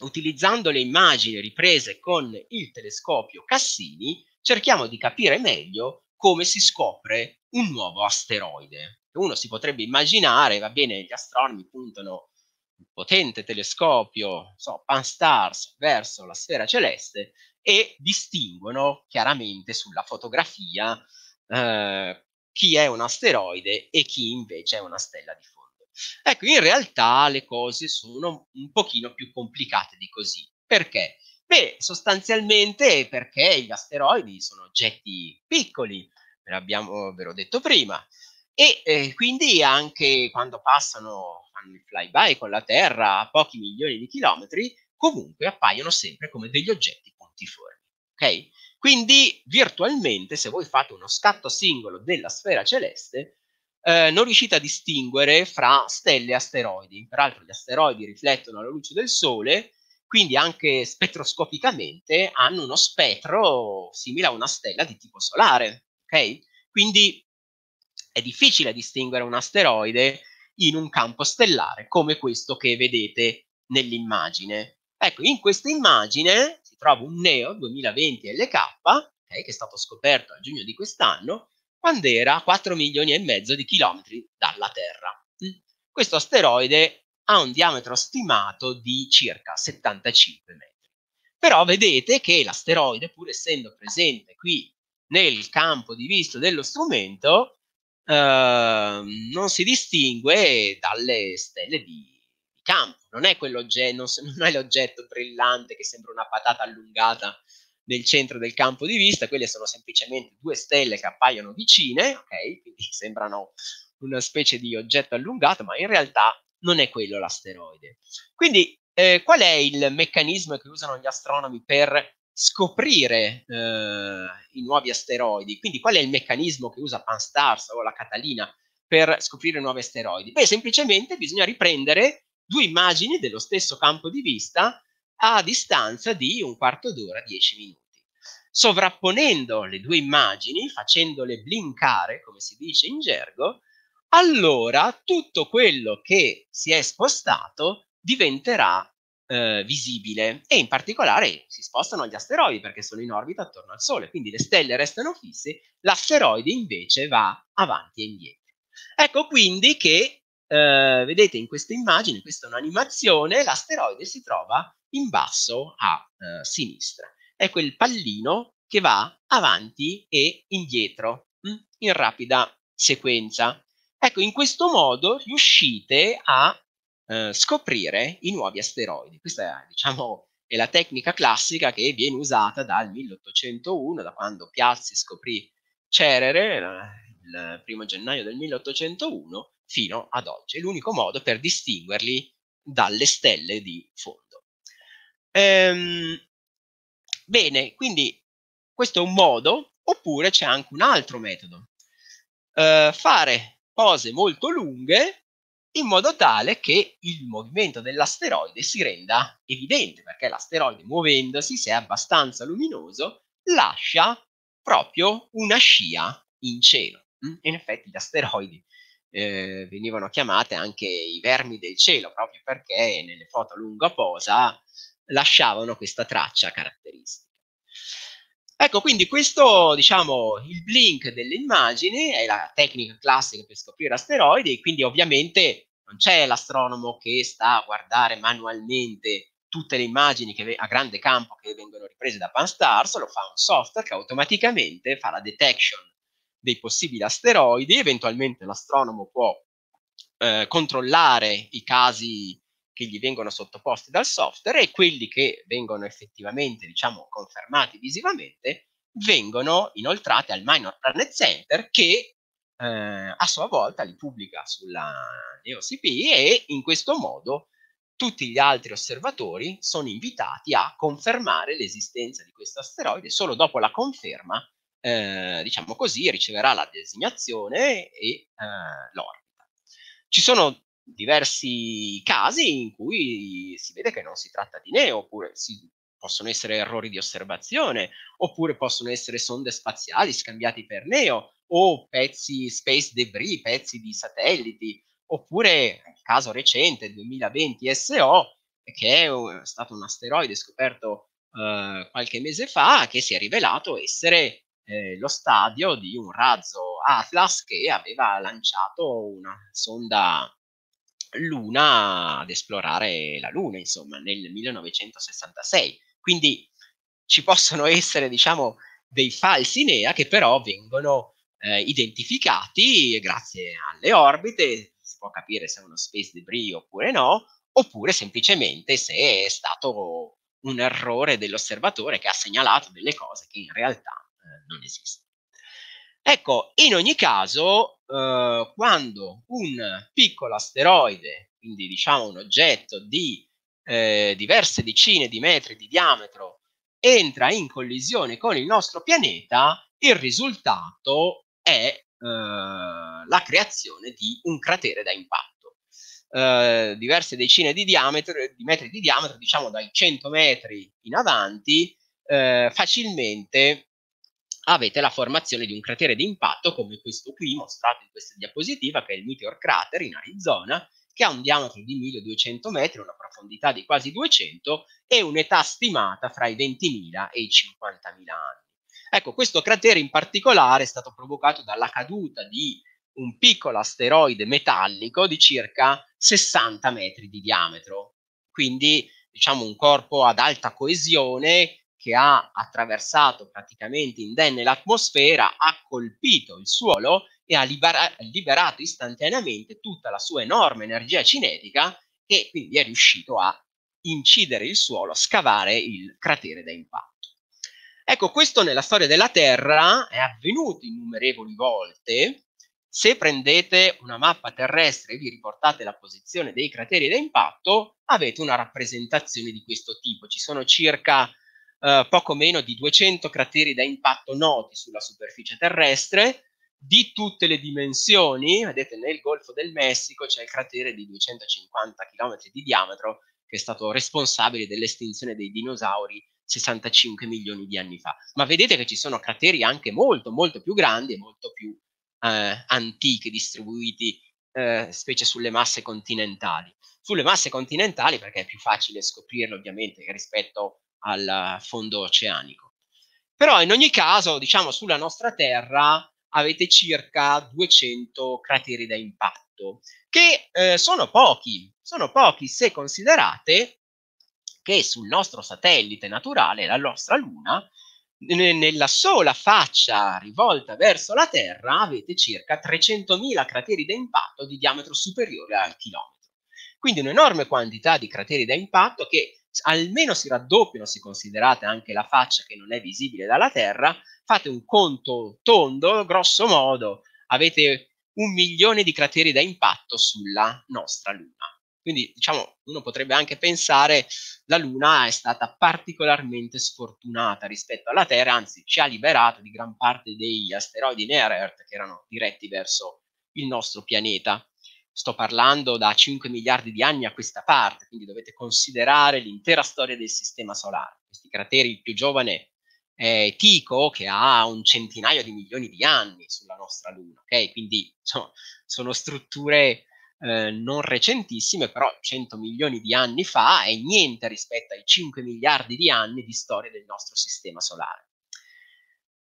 utilizzando le immagini riprese con il telescopio Cassini, cerchiamo di capire meglio come si scopre un nuovo asteroide. Uno si potrebbe immaginare, va bene, gli astronomi puntano un potente telescopio, so, pan Stars, verso la sfera celeste e distinguono chiaramente sulla fotografia eh, chi è un asteroide e chi invece è una stella di fondo. Ecco, in realtà le cose sono un pochino più complicate di così. Perché? Beh, sostanzialmente perché gli asteroidi sono oggetti piccoli, ve, l'abbiamo, ve l'ho detto prima, e eh, quindi anche quando passano, fanno il flyby con la Terra a pochi milioni di chilometri, comunque appaiono sempre come degli oggetti puntiformi. Ok? Quindi virtualmente se voi fate uno scatto singolo della sfera celeste, eh, non riuscite a distinguere fra stelle e asteroidi. Peraltro gli asteroidi riflettono la luce del Sole, quindi anche spettroscopicamente hanno uno spettro simile a una stella di tipo solare. Okay? Quindi è difficile distinguere un asteroide in un campo stellare come questo che vedete nell'immagine. Ecco, in questa immagine trovo un Neo 2020 LK, okay, che è stato scoperto a giugno di quest'anno, quando era a 4 milioni e mezzo di chilometri dalla Terra. Mm. Questo asteroide ha un diametro stimato di circa 75 metri. Però vedete che l'asteroide, pur essendo presente qui nel campo di vista dello strumento, eh, non si distingue dalle stelle di campo, non è, non, non è l'oggetto brillante che sembra una patata allungata nel centro del campo di vista, quelle sono semplicemente due stelle che appaiono vicine, ok? Quindi sembrano una specie di oggetto allungato, ma in realtà non è quello l'asteroide. Quindi eh, qual è il meccanismo che usano gli astronomi per scoprire eh, i nuovi asteroidi? Quindi qual è il meccanismo che usa Pan Stars o la Catalina per scoprire nuovi asteroidi? Beh, semplicemente bisogna riprendere due immagini dello stesso campo di vista a distanza di un quarto d'ora, dieci minuti. Sovrapponendo le due immagini, facendole blinkare, come si dice in gergo, allora tutto quello che si è spostato diventerà eh, visibile e in particolare si spostano gli asteroidi perché sono in orbita attorno al Sole, quindi le stelle restano fisse, l'asteroide invece va avanti e indietro. Ecco quindi che eh, vedete in questa immagine, questa è un'animazione, l'asteroide si trova in basso a eh, sinistra. È quel pallino che va avanti e indietro mh, mm, in rapida sequenza. Ecco, in questo modo riuscite a eh, scoprire i nuovi asteroidi. Questa è, diciamo, è la tecnica classica che viene usata dal 1801, da quando Piazzi scoprì Cerere, il primo gennaio del 1801, fino ad oggi. È l'unico modo per distinguerli dalle stelle di fondo. Ehm, bene, quindi questo è un modo, oppure c'è anche un altro metodo. Eh, fare pose molto lunghe in modo tale che il movimento dell'asteroide si renda evidente, perché l'asteroide muovendosi, se è abbastanza luminoso, lascia proprio una scia in cielo. Mm? In effetti gli asteroidi eh, venivano chiamate anche i vermi del cielo, proprio perché nelle foto a lunga posa lasciavano questa traccia caratteristica. Ecco, quindi questo, diciamo, il blink delle immagini è la tecnica classica per scoprire asteroidi quindi ovviamente non c'è l'astronomo che sta a guardare manualmente tutte le immagini che, a grande campo che vengono riprese da Pan Stars, lo fa un software che automaticamente fa la detection dei possibili asteroidi, eventualmente l'astronomo può eh, controllare i casi che gli vengono sottoposti dal software e quelli che vengono effettivamente, diciamo, confermati visivamente, vengono inoltrati al Minor Planet Center che eh, a sua volta li pubblica sulla EOCP e in questo modo tutti gli altri osservatori sono invitati a confermare l'esistenza di questo asteroide, solo dopo la conferma eh, diciamo così, riceverà la designazione e eh, l'orbita. Ci sono diversi casi in cui si vede che non si tratta di neo, oppure si, possono essere errori di osservazione, oppure possono essere sonde spaziali scambiati per neo, o pezzi space debris, pezzi di satelliti, oppure il caso recente, 2020 SO, che è stato un asteroide scoperto eh, qualche mese fa, che si è rivelato essere eh, lo stadio di un razzo Atlas che aveva lanciato una sonda Luna ad esplorare la Luna, insomma, nel 1966. Quindi ci possono essere, diciamo, dei falsi NEA che però vengono eh, identificati grazie alle orbite, si può capire se è uno space debris oppure no, oppure semplicemente se è stato un errore dell'osservatore che ha segnalato delle cose che in realtà non esiste. Ecco, in ogni caso, eh, quando un piccolo asteroide, quindi diciamo un oggetto di eh, diverse decine di metri di diametro, entra in collisione con il nostro pianeta, il risultato è eh, la creazione di un cratere da impatto. Uh, diverse decine di, diametro, di metri di diametro, diciamo dai 100 metri in avanti, uh, facilmente avete la formazione di un cratere d'impatto come questo qui mostrato in questa diapositiva, che è il Meteor Crater in Arizona, che ha un diametro di 1200 metri, una profondità di quasi 200 e un'età stimata fra i 20.000 e i 50.000 anni. Ecco, questo cratere in particolare è stato provocato dalla caduta di un piccolo asteroide metallico di circa 60 metri di diametro, quindi diciamo un corpo ad alta coesione che ha attraversato praticamente indenne l'atmosfera, ha colpito il suolo e ha libera- liberato istantaneamente tutta la sua enorme energia cinetica e quindi è riuscito a incidere il suolo, a scavare il cratere da impatto. Ecco, questo nella storia della Terra è avvenuto innumerevoli volte. Se prendete una mappa terrestre e vi riportate la posizione dei crateri da impatto, avete una rappresentazione di questo tipo. Ci sono circa eh, poco meno di 200 crateri da impatto noti sulla superficie terrestre di tutte le dimensioni. Vedete, nel Golfo del Messico c'è il cratere di 250 km di diametro che è stato responsabile dell'estinzione dei dinosauri 65 milioni di anni fa. Ma vedete che ci sono crateri anche molto, molto più grandi e molto più eh, antichi, distribuiti eh, specie sulle masse continentali. Sulle masse continentali, perché è più facile scoprirlo ovviamente rispetto a al fondo oceanico. Però in ogni caso, diciamo, sulla nostra Terra avete circa 200 crateri da impatto, che eh, sono pochi, sono pochi se considerate che sul nostro satellite naturale, la nostra Luna, nella sola faccia rivolta verso la Terra avete circa 300.000 crateri da impatto di diametro superiore al chilometro. Quindi un'enorme quantità di crateri da impatto che almeno si raddoppiano se considerate anche la faccia che non è visibile dalla Terra, fate un conto tondo, grosso modo, avete un milione di crateri da impatto sulla nostra Luna. Quindi diciamo, uno potrebbe anche pensare la Luna è stata particolarmente sfortunata rispetto alla Terra, anzi ci ha liberato di gran parte degli asteroidi near Earth che erano diretti verso il nostro pianeta sto parlando da 5 miliardi di anni a questa parte, quindi dovete considerare l'intera storia del sistema solare. Questi crateri, il più giovane è Tico, che ha un centinaio di milioni di anni sulla nostra Luna, ok? Quindi insomma, sono strutture eh, non recentissime, però 100 milioni di anni fa è niente rispetto ai 5 miliardi di anni di storia del nostro sistema solare.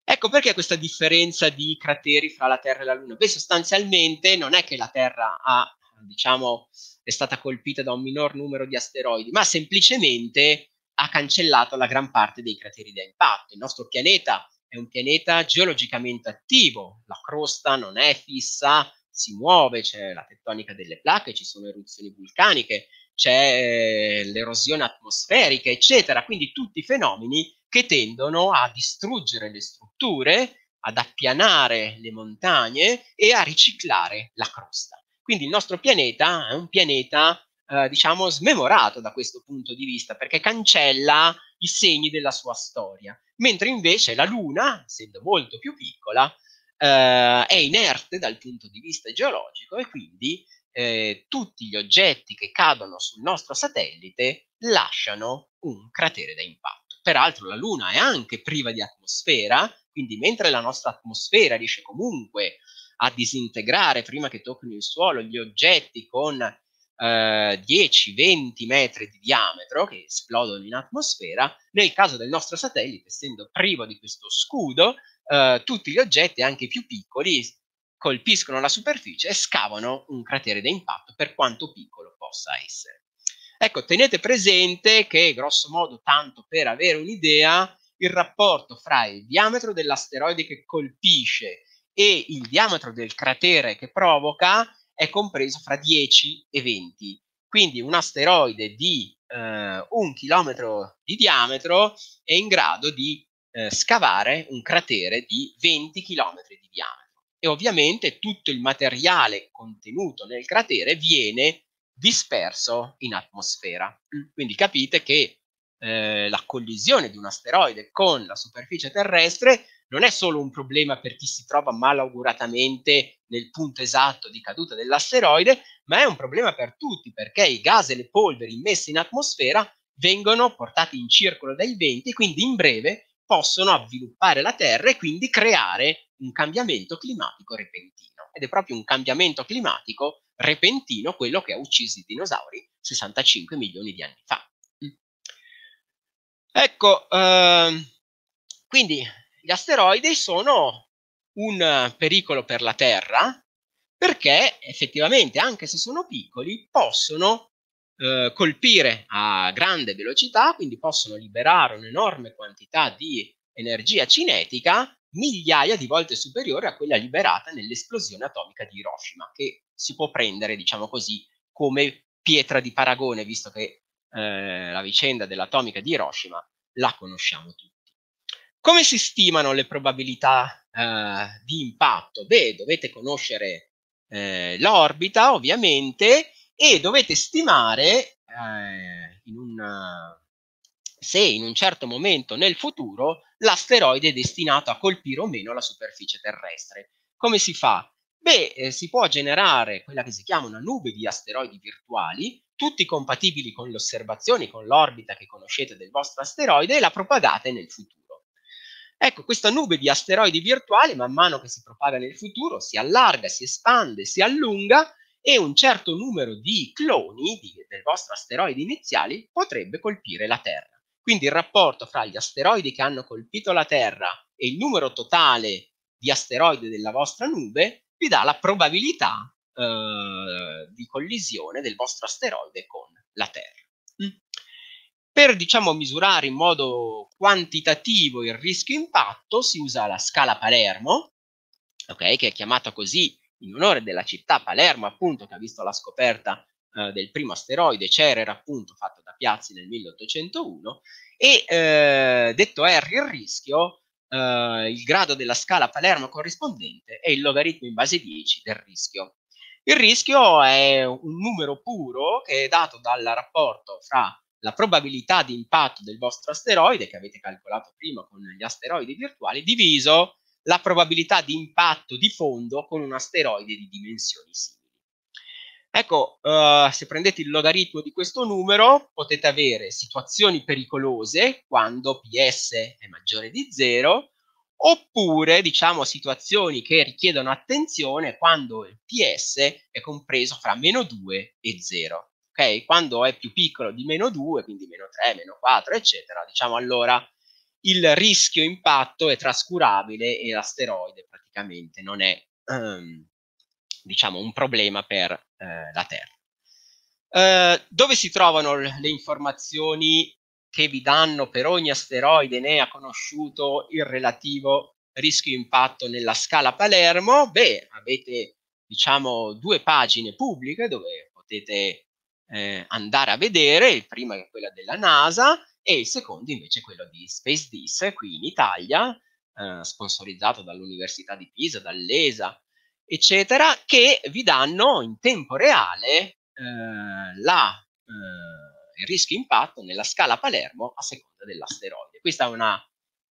Ecco perché questa differenza di crateri fra la Terra e la Luna. Beh, sostanzialmente non è che la Terra ha, diciamo, è stata colpita da un minor numero di asteroidi, ma semplicemente ha cancellato la gran parte dei crateri da impatto. Il nostro pianeta è un pianeta geologicamente attivo, la crosta non è fissa, si muove, c'è la tettonica delle placche, ci sono eruzioni vulcaniche, c'è eh, l'erosione atmosferica, eccetera. Quindi tutti i fenomeni che tendono a distruggere le strutture, ad appianare le montagne e a riciclare la crosta. Quindi il nostro pianeta è un pianeta, eh, diciamo, smemorato da questo punto di vista, perché cancella i segni della sua storia, mentre invece la Luna, essendo molto più piccola, eh, è inerte dal punto di vista geologico e quindi eh, tutti gli oggetti che cadono sul nostro satellite lasciano un cratere da impatto. Peraltro la Luna è anche priva di atmosfera, quindi mentre la nostra atmosfera riesce comunque a disintegrare prima che tocchino il suolo gli oggetti con eh, 10-20 metri di diametro che esplodono in atmosfera, nel caso del nostro satellite, essendo privo di questo scudo, eh, tutti gli oggetti, anche i più piccoli, colpiscono la superficie e scavano un cratere da impatto per quanto piccolo possa essere. Ecco, tenete presente che, grosso modo, tanto per avere un'idea, il rapporto fra il diametro dell'asteroide che colpisce e il diametro del cratere che provoca è compreso fra 10 e 20. Quindi un asteroide di eh, un chilometro di diametro è in grado di eh, scavare un cratere di 20 chilometri di diametro. E ovviamente tutto il materiale contenuto nel cratere viene disperso in atmosfera. Quindi capite che eh, la collisione di un asteroide con la superficie terrestre non è solo un problema per chi si trova malauguratamente nel punto esatto di caduta dell'asteroide, ma è un problema per tutti perché i gas e le polveri immessi in atmosfera vengono portati in circolo dai venti, e quindi in breve possono avviluppare la Terra e quindi creare un cambiamento climatico repentino ed è proprio un cambiamento climatico repentino quello che ha ucciso i dinosauri 65 milioni di anni fa. Mm. Ecco, eh, quindi gli asteroidi sono un pericolo per la Terra perché effettivamente, anche se sono piccoli, possono eh, colpire a grande velocità, quindi possono liberare un'enorme quantità di energia cinetica migliaia di volte superiore a quella liberata nell'esplosione atomica di Hiroshima, che si può prendere, diciamo così, come pietra di paragone, visto che eh, la vicenda dell'atomica di Hiroshima la conosciamo tutti. Come si stimano le probabilità eh, di impatto? Beh, dovete conoscere eh, l'orbita, ovviamente, e dovete stimare eh, in un se in un certo momento nel futuro l'asteroide è destinato a colpire o meno la superficie terrestre. Come si fa? Beh, eh, si può generare quella che si chiama una nube di asteroidi virtuali, tutti compatibili con le osservazioni, con l'orbita che conoscete del vostro asteroide e la propagate nel futuro. Ecco, questa nube di asteroidi virtuali, man mano che si propaga nel futuro, si allarga, si espande, si allunga e un certo numero di cloni di, del vostro asteroide iniziale potrebbe colpire la Terra. Quindi il rapporto fra gli asteroidi che hanno colpito la Terra e il numero totale di asteroidi della vostra nube vi dà la probabilità eh, di collisione del vostro asteroide con la Terra. Mm. Per diciamo, misurare in modo quantitativo il rischio impatto si usa la scala Palermo, okay, che è chiamata così in onore della città Palermo, appunto, che ha visto la scoperta eh, del primo asteroide Cerer, appunto fatto da Piazzi nel 1801, e eh, detto R il rischio, eh, il grado della scala Palermo corrispondente è il logaritmo in base 10 del rischio. Il rischio è un numero puro che è dato dal rapporto fra la probabilità di impatto del vostro asteroide, che avete calcolato prima con gli asteroidi virtuali, diviso la probabilità di impatto di fondo con un asteroide di dimensioni simili. Ecco, uh, se prendete il logaritmo di questo numero, potete avere situazioni pericolose quando PS è maggiore di 0, oppure, diciamo, situazioni che richiedono attenzione quando il PS è compreso fra meno 2 e 0. Ok? Quando è più piccolo di meno 2, quindi meno 3, meno 4, eccetera, diciamo allora il rischio impatto è trascurabile e l'asteroide praticamente non è, um, diciamo, un problema per eh, la Terra. Eh, dove si trovano le informazioni che vi danno per ogni asteroide NEA conosciuto il relativo rischio impatto nella scala Palermo? Beh, avete diciamo due pagine pubbliche dove potete eh, andare a vedere, il primo è quella della NASA e il secondo invece è quello di SpaceDis qui in Italia, eh, sponsorizzato dall'Università di Pisa, dall'ESA eccetera, che vi danno in tempo reale eh, la, eh, il rischio impatto nella scala Palermo a seconda dell'asteroide. Questa è una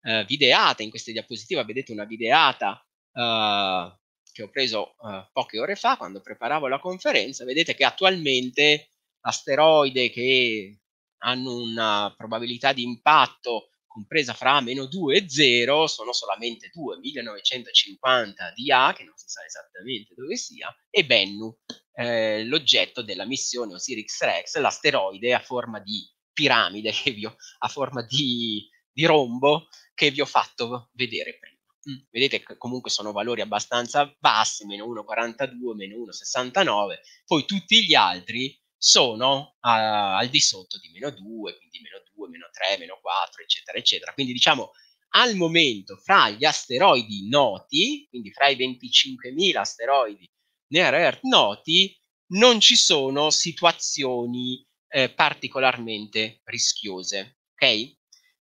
eh, videata, in questa diapositiva vedete una videata eh, che ho preso eh, poche ore fa quando preparavo la conferenza, vedete che attualmente l'asteroide che hanno una probabilità di impatto compresa fra meno 2 e 0, sono solamente 2, 1950 di A, che non si sa esattamente dove sia, e Bennu, eh, l'oggetto della missione Osiris-Rex, l'asteroide a forma di piramide, ho, a forma di, di, rombo, che vi ho fatto vedere prima. Mm, vedete che comunque sono valori abbastanza bassi, meno 1,42, meno 1,69, poi tutti gli altri sono a, ah, al di sotto di meno 2, quindi meno 2, meno 3, meno 4, eccetera, eccetera. Quindi diciamo al momento fra gli asteroidi noti, quindi fra i 25.000 asteroidi near Earth noti, non ci sono situazioni eh, particolarmente rischiose, ok?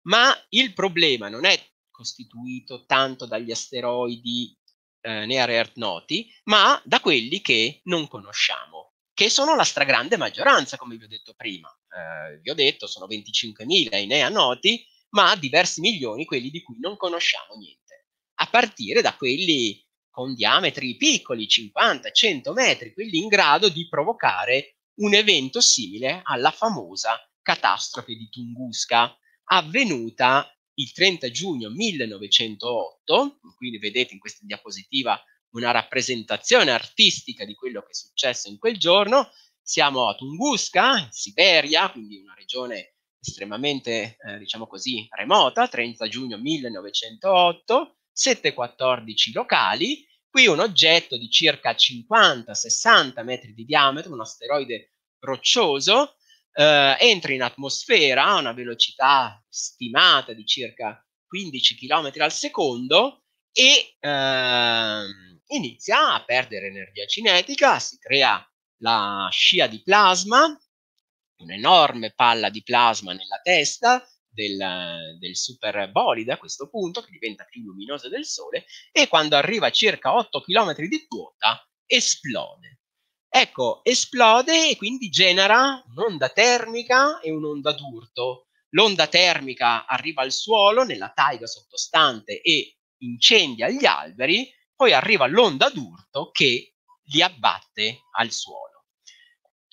Ma il problema non è costituito tanto dagli asteroidi eh, near Earth noti, ma da quelli che non conosciamo che sono la stragrande maggioranza, come vi ho detto prima. Eh, vi ho detto, sono 25.000 i NEA noti, ma diversi milioni quelli di cui non conosciamo niente, a partire da quelli con diametri piccoli, 50-100 metri, quelli in grado di provocare un evento simile alla famosa catastrofe di Tunguska, avvenuta il 30 giugno 1908, quindi vedete in questa diapositiva una rappresentazione artistica di quello che è successo in quel giorno. Siamo a Tunguska, in Siberia, quindi una regione estremamente, eh, diciamo così, remota, 30 giugno 1908, 7-14 locali, qui un oggetto di circa 50-60 metri di diametro, un asteroide roccioso, eh, entra in atmosfera a una velocità stimata di circa 15 km al secondo e ehm, inizia a perdere energia cinetica, si crea la scia di plasma, un'enorme palla di plasma nella testa del, del super bolide a questo punto, che diventa più luminosa del Sole, e quando arriva a circa 8 km di quota esplode. Ecco, esplode e quindi genera un'onda termica e un'onda d'urto. L'onda termica arriva al suolo, nella taiga sottostante e incendia gli alberi, poi arriva l'onda d'urto che li abbatte al suolo.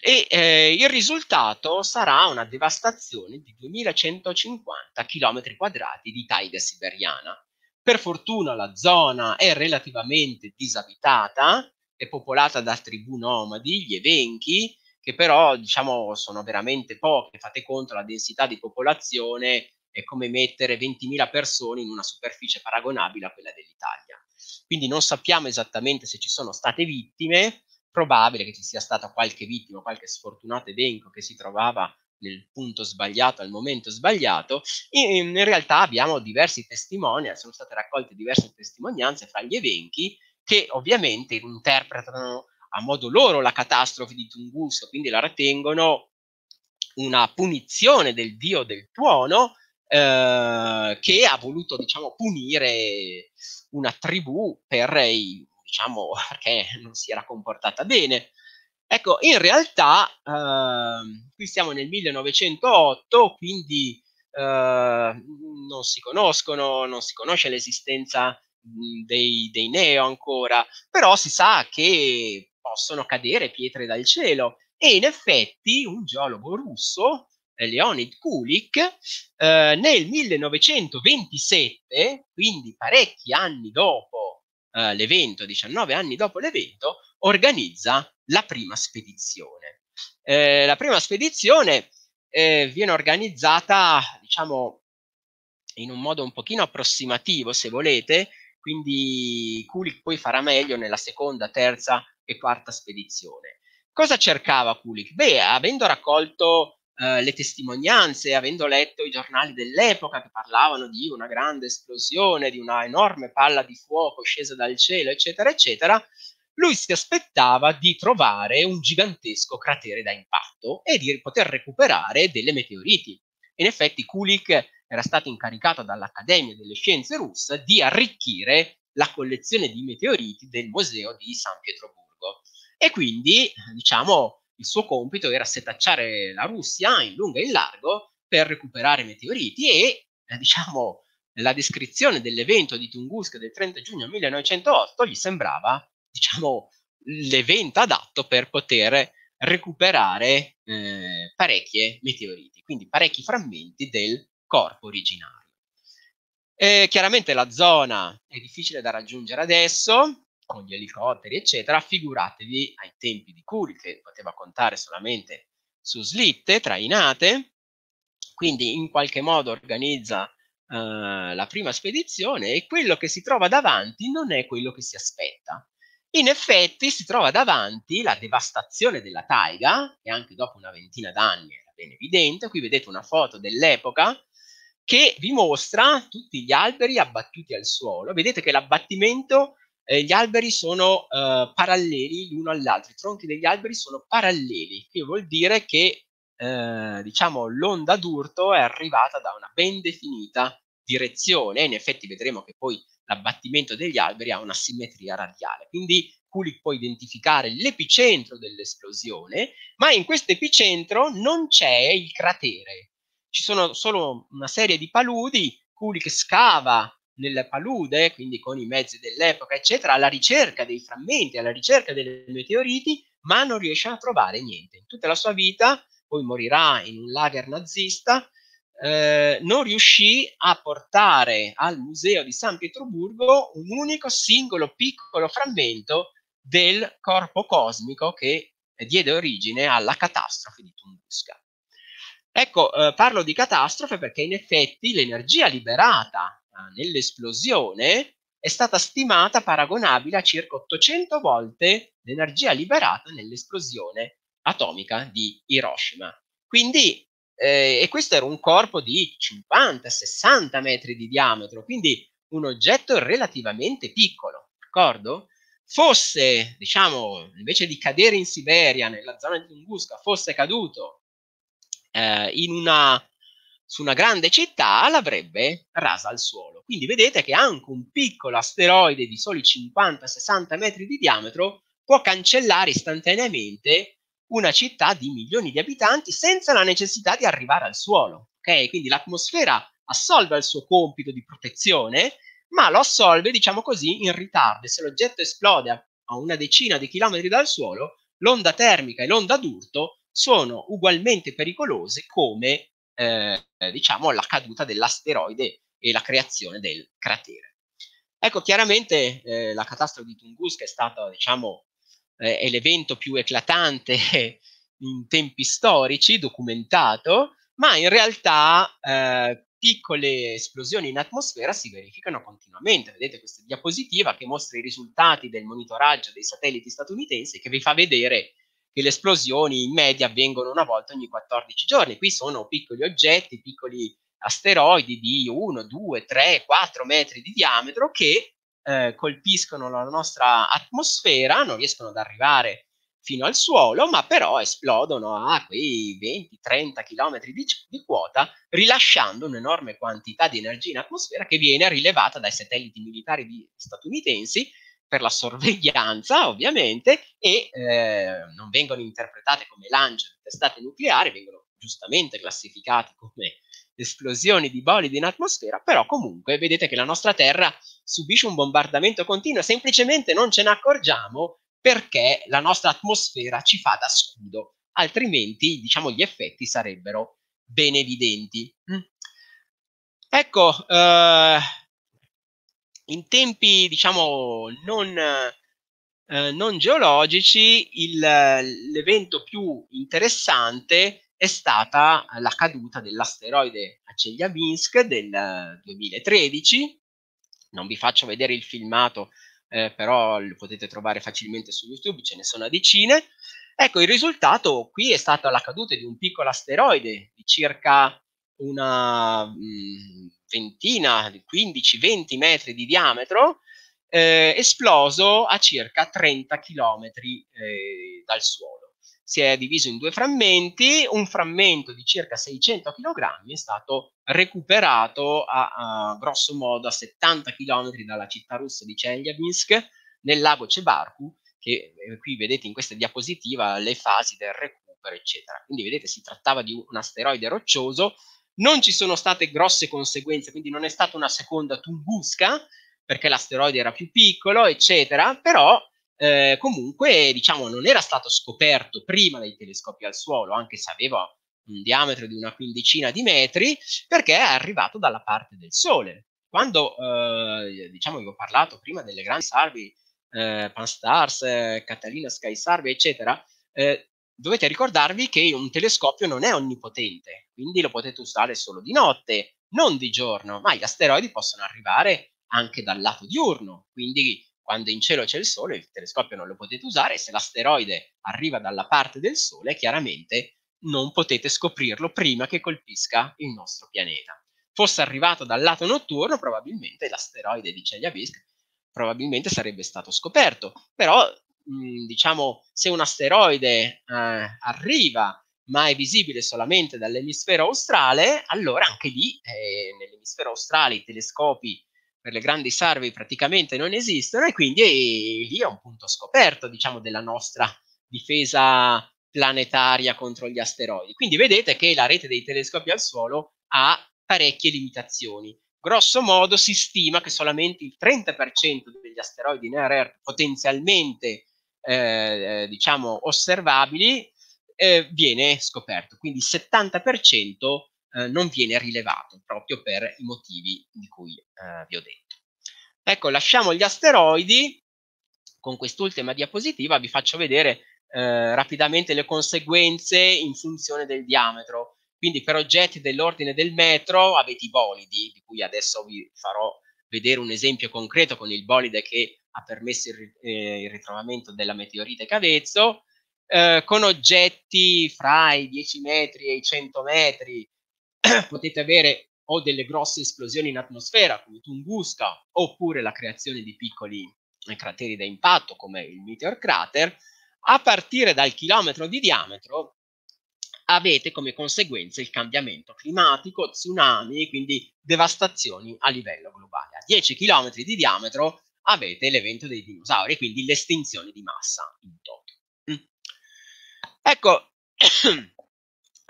E eh, il risultato sarà una devastazione di 2150 km 2 di taiga siberiana. Per fortuna la zona è relativamente disabitata, è popolata da tribù nomadi, gli evenchi, che però diciamo sono veramente poche, fate conto la densità di popolazione è come mettere 20.000 persone in una superficie paragonabile a quella dell'Italia. Quindi non sappiamo esattamente se ci sono state vittime, probabile che ci sia stata qualche vittima, qualche sfortunato elenco che si trovava nel punto sbagliato al momento sbagliato. In, ehm, in realtà abbiamo diversi testimoni, eh, sono state raccolte diverse testimonianze fra gli elenchi che ovviamente interpretano a modo loro la catastrofe di Tungusto, quindi la ritengono una punizione del dio del tuono eh, che ha voluto diciamo, punire una tribù per diciamo, perché non si era comportata bene. Ecco, in realtà, eh, qui siamo nel 1908, quindi eh, non si conoscono, non si conosce l'esistenza mm, dei, dei neo ancora, però si sa che possono cadere pietre dal cielo e in effetti un geologo russo, Leonid Kulik, eh, nel 1927, quindi parecchi anni dopo eh, l'evento, 19 anni dopo l'evento, organizza la prima spedizione. Eh, la prima spedizione eh, viene organizzata, diciamo, in un modo un pochino approssimativo, se volete, quindi Kulik poi farà meglio nella seconda, terza e quarta spedizione. Cosa cercava Kulik? Beh, avendo raccolto eh, le testimonianze, avendo letto i giornali dell'epoca che parlavano di una grande esplosione, di una enorme palla di fuoco scesa dal cielo, eccetera, eccetera, lui si aspettava di trovare un gigantesco cratere da impatto e di poter recuperare delle meteoriti. In effetti Kulik era stato incaricato dall'Accademia delle Scienze Russe di arricchire la collezione di meteoriti del museo di San Pietroburgo. E quindi, diciamo, il suo compito era setacciare la Russia in lungo e in largo per recuperare meteoriti e, eh, diciamo, la descrizione dell'evento di Tunguska del 30 giugno 1908 gli sembrava, diciamo, l'evento adatto per poter recuperare eh, parecchie meteoriti, quindi parecchi frammenti del corpo originario. Eh, chiaramente la zona è difficile da raggiungere adesso, con gli elicotteri, eccetera, figuratevi ai tempi di Curi, che poteva contare solamente su slitte, trainate, quindi in qualche modo organizza Uh, la prima spedizione e quello che si trova davanti non è quello che si aspetta. In effetti si trova davanti la devastazione della taiga, che anche dopo una ventina d'anni era ben evidente. Qui vedete una foto dell'epoca che vi mostra tutti gli alberi abbattuti al suolo. Vedete che l'abbattimento eh, gli alberi sono eh, paralleli l'uno all'altro, i tronchi degli alberi sono paralleli, che vuol dire che eh, diciamo, l'onda d'urto è arrivata da una ben definita direzione, in effetti vedremo che poi l'abbattimento degli alberi ha una simmetria radiale, quindi Kulik può identificare l'epicentro dell'esplosione, ma in questo epicentro non c'è il cratere, ci sono solo una serie di paludi, Kulik scava nella palude, quindi con i mezzi dell'epoca, eccetera, alla ricerca dei frammenti, alla ricerca dei meteoriti, ma non riesce a trovare niente. In tutta la sua vita, poi morirà in un lager nazista, eh, non riuscì a portare al museo di San Pietroburgo un unico singolo piccolo frammento del corpo cosmico che diede origine alla catastrofe di Tunguska. Ecco, eh, parlo di catastrofe perché in effetti l'energia liberata nell'esplosione è stata stimata paragonabile a circa 800 volte l'energia liberata nell'esplosione atomica di Hiroshima. Quindi, eh, e questo era un corpo di 50-60 metri di diametro, quindi un oggetto relativamente piccolo, d'accordo? Fosse, diciamo, invece di cadere in Siberia, nella zona di Tunguska, fosse caduto eh, in una su una grande città l'avrebbe rasa al suolo. Quindi vedete che anche un piccolo asteroide di soli 50-60 metri di diametro può cancellare istantaneamente una città di milioni di abitanti senza la necessità di arrivare al suolo. Okay? Quindi l'atmosfera assolve il suo compito di protezione, ma lo assolve, diciamo così, in ritardo. Se l'oggetto esplode a una decina di chilometri dal suolo, l'onda termica e l'onda d'urto sono ugualmente pericolose come eh, diciamo, la caduta dell'asteroide e la creazione del cratere. Ecco, chiaramente eh, la catastrofe di Tunguska è stata, diciamo, eh, l'evento più eclatante in tempi storici documentato, ma in realtà eh, piccole esplosioni in atmosfera si verificano continuamente. Vedete questa diapositiva che mostra i risultati del monitoraggio dei satelliti statunitensi che vi fa vedere che le esplosioni in media avvengono una volta ogni 14 giorni. Qui sono piccoli oggetti, piccoli asteroidi di 1, 2, 3, 4 metri di diametro che eh, colpiscono la nostra atmosfera, non riescono ad arrivare fino al suolo, ma però esplodono a quei 20-30 km di, di, quota, rilasciando un'enorme quantità di energia in atmosfera che viene rilevata dai satelliti militari di, statunitensi per la sorveglianza, ovviamente, e eh, non vengono interpretate come lancio di testate nucleari, vengono giustamente classificate come esplosioni di bolidi in atmosfera, però comunque vedete che la nostra Terra subisce un bombardamento continuo, semplicemente non ce ne accorgiamo perché la nostra atmosfera ci fa da scudo, altrimenti diciamo gli effetti sarebbero ben evidenti. Mm. Ecco, eh, in tempi diciamo non, eh, non geologici il, l'evento più interessante è stata la caduta dell'asteroide a del 2013 non vi faccio vedere il filmato eh, però lo potete trovare facilmente su youtube ce ne sono a decine ecco il risultato qui è stata la caduta di un piccolo asteroide di circa una mh, mm, ventina, 15-20 metri di diametro, eh, esploso a circa 30 km eh, dal suolo. Si è diviso in due frammenti, un frammento di circa 600 kg è stato recuperato a, a grosso modo a 70 km dalla città russa di Chelyabinsk nel lago Cebarku, che eh, qui vedete in questa diapositiva le fasi del recupero, eccetera. Quindi vedete si trattava di un asteroide roccioso non ci sono state grosse conseguenze, quindi non è stata una seconda Tunguska, perché l'asteroide era più piccolo, eccetera, però eh, comunque diciamo non era stato scoperto prima dai telescopi al suolo, anche se aveva un diametro di una quindicina di metri, perché è arrivato dalla parte del Sole. Quando, eh, diciamo, vi ho parlato prima delle grandi salvi, eh, Pan Stars, eh, Catalina Sky Survey, eccetera, eh, dovete ricordarvi che un telescopio non è onnipotente, quindi lo potete usare solo di notte, non di giorno, ma gli asteroidi possono arrivare anche dal lato diurno, quindi quando in cielo c'è il sole il telescopio non lo potete usare, se l'asteroide arriva dalla parte del sole chiaramente non potete scoprirlo prima che colpisca il nostro pianeta. Fosse arrivato dal lato notturno probabilmente l'asteroide di Chelyabinsk probabilmente sarebbe stato scoperto, però Mhmm, diciamo, se un asteroide eh, arriva ma è visibile solamente dall'emisfero australe, allora anche lì eh, nell'emisfero australe i telescopi per le grandi sarvi praticamente non esistono e quindi eh, lì è un punto scoperto, diciamo, della nostra difesa planetaria contro gli asteroidi. Quindi vedete che la rete dei telescopi al suolo ha parecchie limitazioni. Grosso modo si stima che solamente il 30% degli asteroidi in Earth potenzialmente eh, diciamo osservabili eh, viene scoperto, quindi il 70% eh, non viene rilevato proprio per i motivi di cui eh, vi ho detto. Ecco, lasciamo gli asteroidi, con quest'ultima diapositiva vi faccio vedere eh, rapidamente le conseguenze in funzione del diametro, quindi per oggetti dell'ordine del metro avete i bolidi, di cui adesso vi farò vedere un esempio concreto con il bolide che ha permesso il, eh, il ritrovamento della meteorite Cavezzo, eh, con oggetti fra i 10 metri e i 100 metri potete avere o delle grosse esplosioni in atmosfera come Tunguska oppure la creazione di piccoli eh, crateri da impatto come il Meteor Crater, a partire dal chilometro di diametro avete come conseguenza il cambiamento climatico, tsunami, quindi devastazioni a livello globale. A 10 km di diametro avete l'evento dei dinosauri, quindi l'estinzione di massa in toto. Mm. Ecco,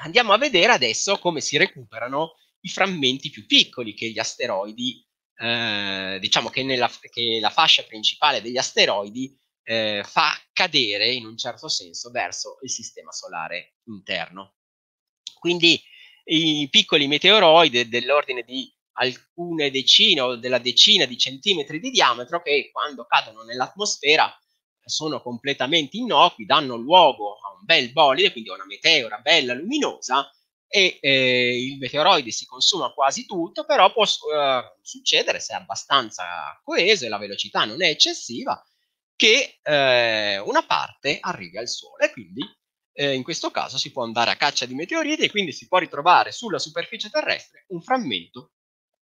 andiamo a vedere adesso come si recuperano i frammenti più piccoli che gli asteroidi, eh, diciamo che, nella, che la fascia principale degli asteroidi eh, fa cadere in un certo senso verso il sistema solare interno. Quindi i piccoli meteoroidi dell'ordine di alcune decine o della decina di centimetri di diametro che quando cadono nell'atmosfera sono completamente innocui, danno luogo a un bel bolide, quindi a una meteora bella luminosa e eh, il meteoroide si consuma quasi tutto, però può eh, succedere se è abbastanza coeso e la velocità non è eccessiva che eh, una parte arrivi al Sole, quindi eh, in questo caso si può andare a caccia di meteoriti e quindi si può ritrovare sulla superficie terrestre un frammento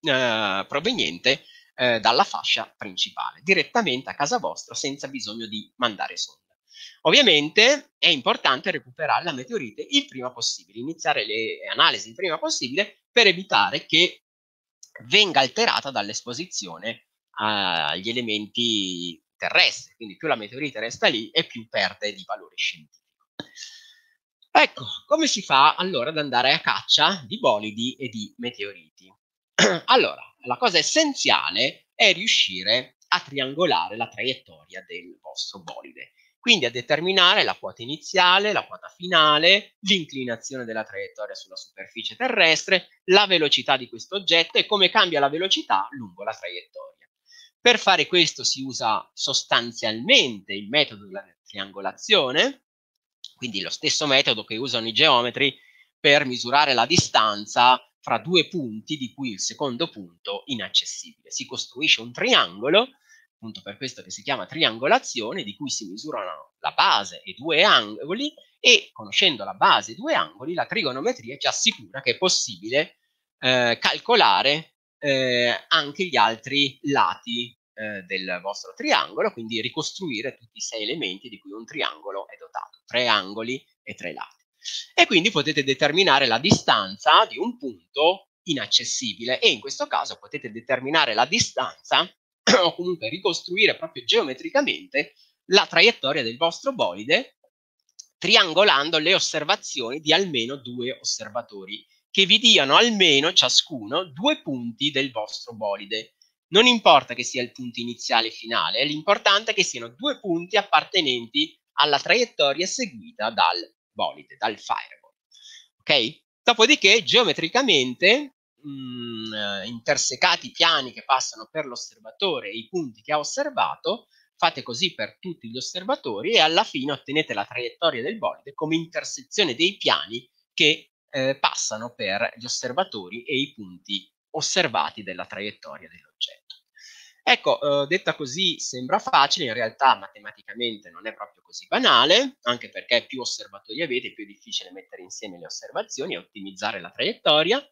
eh, proveniente eh, dalla fascia principale, direttamente a casa vostra senza bisogno di mandare sonde. Ovviamente è importante recuperare la meteorite il prima possibile, iniziare le analisi il prima possibile per evitare che venga alterata dall'esposizione eh, agli elementi terrestre, quindi più la meteorite resta lì e più perde di valore scientifico. Ecco, come si fa allora ad andare a caccia di bolidi e di meteoriti? allora, la cosa essenziale è riuscire a triangolare la traiettoria del vostro bolide, quindi a determinare la quota iniziale, la quota finale, l'inclinazione della traiettoria sulla superficie terrestre, la velocità di questo oggetto e come cambia la velocità lungo la traiettoria. Per fare questo si usa sostanzialmente il metodo della triangolazione, quindi lo stesso metodo che usano i geometri per misurare la distanza fra due punti di cui il secondo punto inaccessibile. Si costruisce un triangolo, appunto per questo che si chiama triangolazione, di cui si misurano la base e due angoli e conoscendo la base e due angoli la trigonometria ci assicura che è possibile eh, calcolare eh, anche gli altri lati eh, del vostro triangolo, quindi ricostruire tutti i sei elementi di cui un triangolo è dotato, tre angoli e tre lati. E quindi potete determinare la distanza di un punto inaccessibile e in questo caso potete determinare la distanza o comunque ricostruire proprio geometricamente la traiettoria del vostro bolide triangolando le osservazioni di almeno due osservatori che vi diano almeno ciascuno due punti del vostro bolide. Non importa che sia il punto iniziale e finale, l'importante è che siano due punti appartenenti alla traiettoria seguita dal bolide, dal fireball. Ok? Dopodiché, geometricamente, mh, mm, eh, intersecati i piani che passano per l'osservatore e i punti che ha osservato, fate così per tutti gli osservatori e alla fine ottenete la traiettoria del bolide come intersezione dei piani che eh, passano per gli osservatori e i punti osservati della traiettoria dell'oggetto. Ecco, eh, detta così sembra facile, in realtà matematicamente non è proprio così banale, anche perché più osservatori avete, più è difficile mettere insieme le osservazioni e ottimizzare la traiettoria.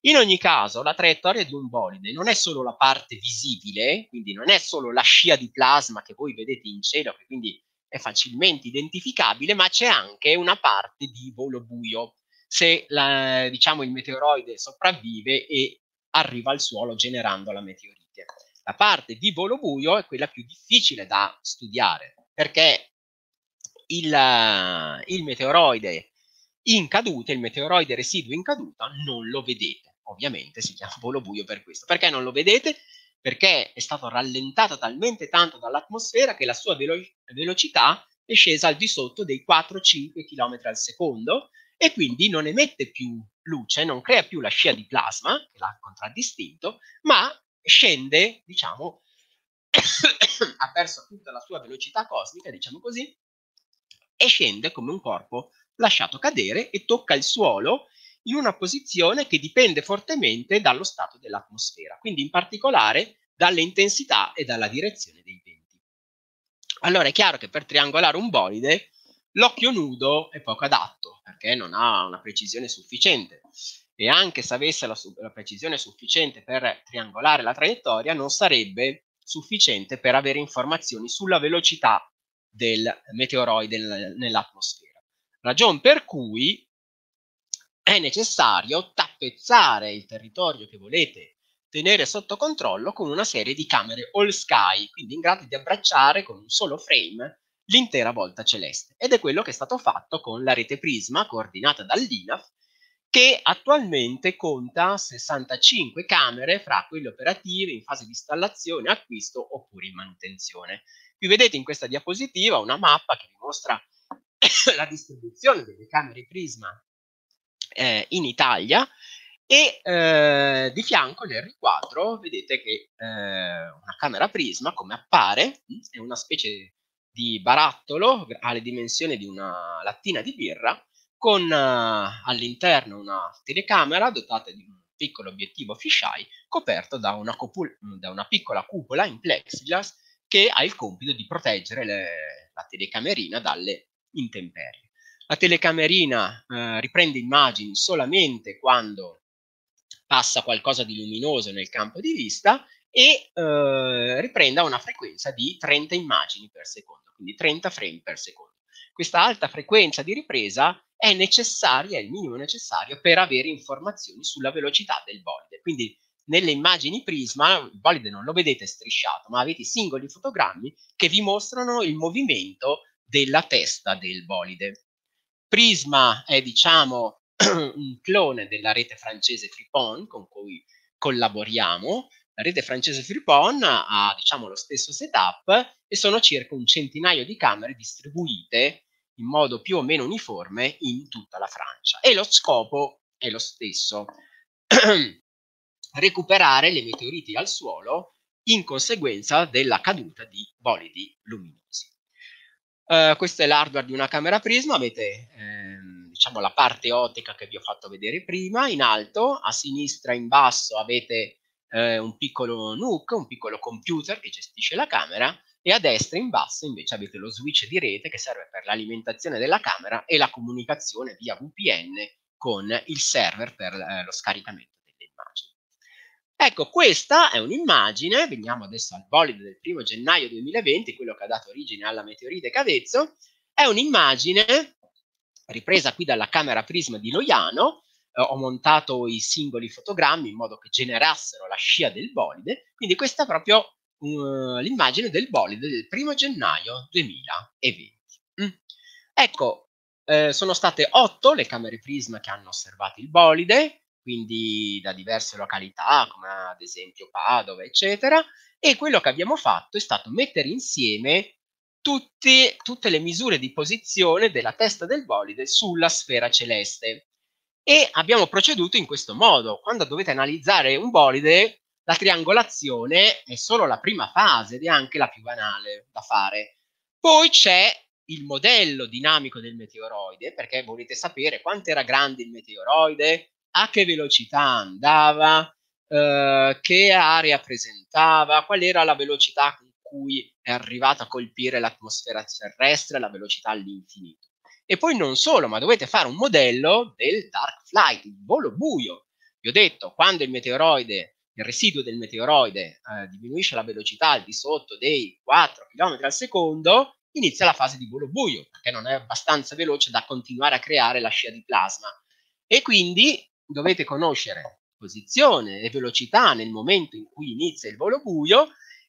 In ogni caso, la traiettoria di un bolide non è solo la parte visibile, quindi non è solo la scia di plasma che voi vedete in cielo, che quindi è facilmente identificabile, ma c'è anche una parte di volo buio, se la, diciamo, il meteoroide sopravvive e arriva al suolo generando la meteorite. La parte di volo buio è quella più difficile da studiare perché il, il meteoroide in caduta, il meteoroide residuo in caduta, non lo vedete. Ovviamente si chiama volo buio per questo. Perché non lo vedete? Perché è stato rallentato talmente tanto dall'atmosfera che la sua velo- velocità è scesa al di sotto dei 4-5 km al secondo e quindi non emette più luce, non crea più la scia di plasma che l'ha contraddistinto, ma scende, diciamo, ha perso tutta la sua velocità cosmica, diciamo così, e scende come un corpo lasciato cadere e tocca il suolo in una posizione che dipende fortemente dallo stato dell'atmosfera, quindi in particolare dalle intensità e dalla direzione dei venti. Allora è chiaro che per triangolare un bolide l'occhio nudo è poco adatto perché non ha una precisione sufficiente e anche se avesse la, la precisione sufficiente per triangolare la traiettoria non sarebbe sufficiente per avere informazioni sulla velocità del meteoroide nell'atmosfera. Ragion per cui è necessario tappezzare il territorio che volete tenere sotto controllo con una serie di camere all sky, quindi in grado di abbracciare con un solo frame l'intera volta celeste. Ed è quello che è stato fatto con la rete Prisma, coordinata dall'INAF, che attualmente conta 65 camere fra quelle operative in fase di installazione, acquisto oppure in manutenzione. Qui vedete in questa diapositiva una mappa che vi mostra la distribuzione delle camere Prisma eh, in Italia e eh, di fianco nel riquadro vedete che eh, una camera Prisma, come appare, mm, è una specie di barattolo, alle dimensioni di una lattina di birra, con uh, all'interno una telecamera dotata di un piccolo obiettivo fisheye coperto da una, copul- da una piccola cupola in plexiglass che ha il compito di proteggere le, la telecamerina dalle intemperie. La telecamerina eh, riprende immagini solamente quando passa qualcosa di luminoso nel campo di vista e eh, riprenda una frequenza di 30 immagini per secondo, quindi 30 frame per secondo. Questa alta frequenza di ripresa è necessaria, è il minimo necessario per avere informazioni sulla velocità del bolide. Quindi nelle immagini prisma, il bolide non lo vedete strisciato, ma avete singoli fotogrammi che vi mostrano il movimento della testa del bolide. Prisma è, diciamo, un clone della rete francese Fripon con cui collaboriamo, la rete francese Fripon ha diciamo, lo stesso setup e sono circa un centinaio di camere distribuite in modo più o meno uniforme in tutta la Francia. E lo scopo è lo stesso, recuperare le meteoriti al suolo in conseguenza della caduta di bolidi luminosi. Uh, questo è l'hardware di una camera prisma, avete ehm, diciamo la parte ottica che vi ho fatto vedere prima, in alto, a sinistra in basso avete eh, un piccolo NUC, un piccolo computer che gestisce la camera e a destra in basso invece avete lo switch di rete che serve per l'alimentazione della camera e la comunicazione via VPN con il server per eh, lo scaricamento delle immagini. Ecco, questa è un'immagine, veniamo adesso al bolide del 1 gennaio 2020, quello che ha dato origine alla meteorite Cavezzo, è un'immagine ripresa qui dalla camera Prisma di Noiano, eh, ho montato i singoli fotogrammi in modo che generassero la scia del bolide, quindi questa è proprio uh, l'immagine del bolide del 1 gennaio 2020. Mm. Ecco, eh, sono state otto le camere prisma che hanno osservato il bolide, quindi da diverse località, come ad esempio Padova, eccetera, e quello che abbiamo fatto è stato mettere insieme tutti, tutte le misure di posizione della testa del bolide sulla sfera celeste. E abbiamo proceduto in questo modo. Quando dovete analizzare un bolide, la triangolazione è solo la prima fase ed è anche la più banale da fare. Poi c'è il modello dinamico del meteoroide, perché volete sapere quanto era grande il meteoroide, a che velocità andava, eh, che area presentava, qual era la velocità con cui è arrivato a colpire l'atmosfera terrestre, la velocità all'infinito. E poi non solo, ma dovete fare un modello del dark flight, il volo buio. Vi ho detto, quando il meteoroide, il residuo del meteoroide eh, diminuisce la velocità al di sotto dei 4 km al secondo, inizia la fase di volo buio, perché non è abbastanza veloce da continuare a creare la scia di plasma. E quindi dovete conoscere posizione e velocità nel momento in cui inizia il volo buio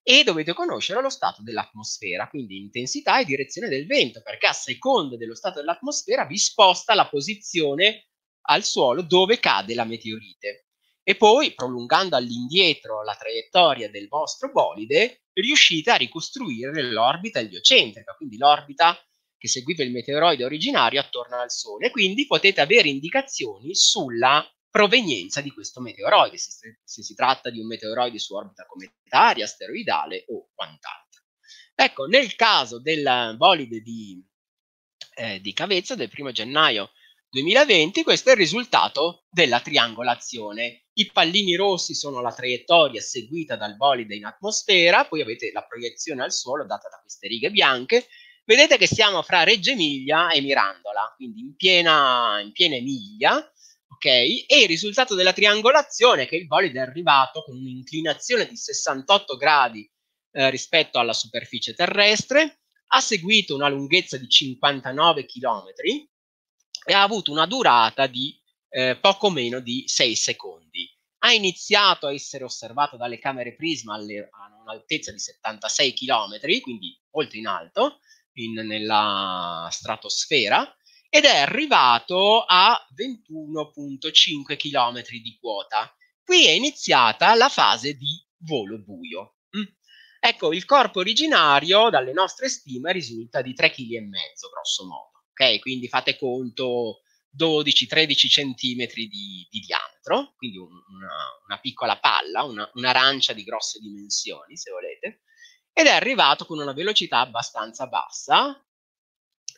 e dovete conoscere lo stato dell'atmosfera, quindi intensità e direzione del vento, perché a seconda dello stato dell'atmosfera vi sposta la posizione al suolo dove cade la meteorite. E poi, prolungando all'indietro la traiettoria del vostro bolide, riuscite a ricostruire l'orbita eliocentrica, quindi l'orbita che seguiva il meteoroide originario attorno al Sole. Quindi potete avere indicazioni sulla provenienza di questo meteoroide, se, se si tratta di un meteoroide su orbita cometaria, asteroidale o quant'altro. Ecco, nel caso del bolide di, eh, di Cavezza del 1 gennaio 2020, questo è il risultato della triangolazione. I pallini rossi sono la traiettoria seguita dal bolide in atmosfera, poi avete la proiezione al suolo data da queste righe bianche. Vedete che siamo fra Reggio Emilia e Mirandola, quindi in piena, in piena Emilia, ok? E il risultato della triangolazione è che il bolide è arrivato con un'inclinazione di 68 gradi eh, rispetto alla superficie terrestre, ha seguito una lunghezza di 59 km e ha avuto una durata di eh, poco meno di 6 secondi. Ha iniziato a essere osservato dalle camere prisma alle, a un'altezza di 76 km, quindi molto in alto, in, nella stratosfera, ed è arrivato a 21.5 km di quota. Qui è iniziata la fase di volo buio. Mm. Ecco, il corpo originario dalle nostre stime risulta di 3,5 kg, grosso modo. Ok, quindi fate conto 12-13 cm di, di, diametro, quindi un, una, una, piccola palla, una, un'arancia di grosse dimensioni, se volete, ed è arrivato con una velocità abbastanza bassa,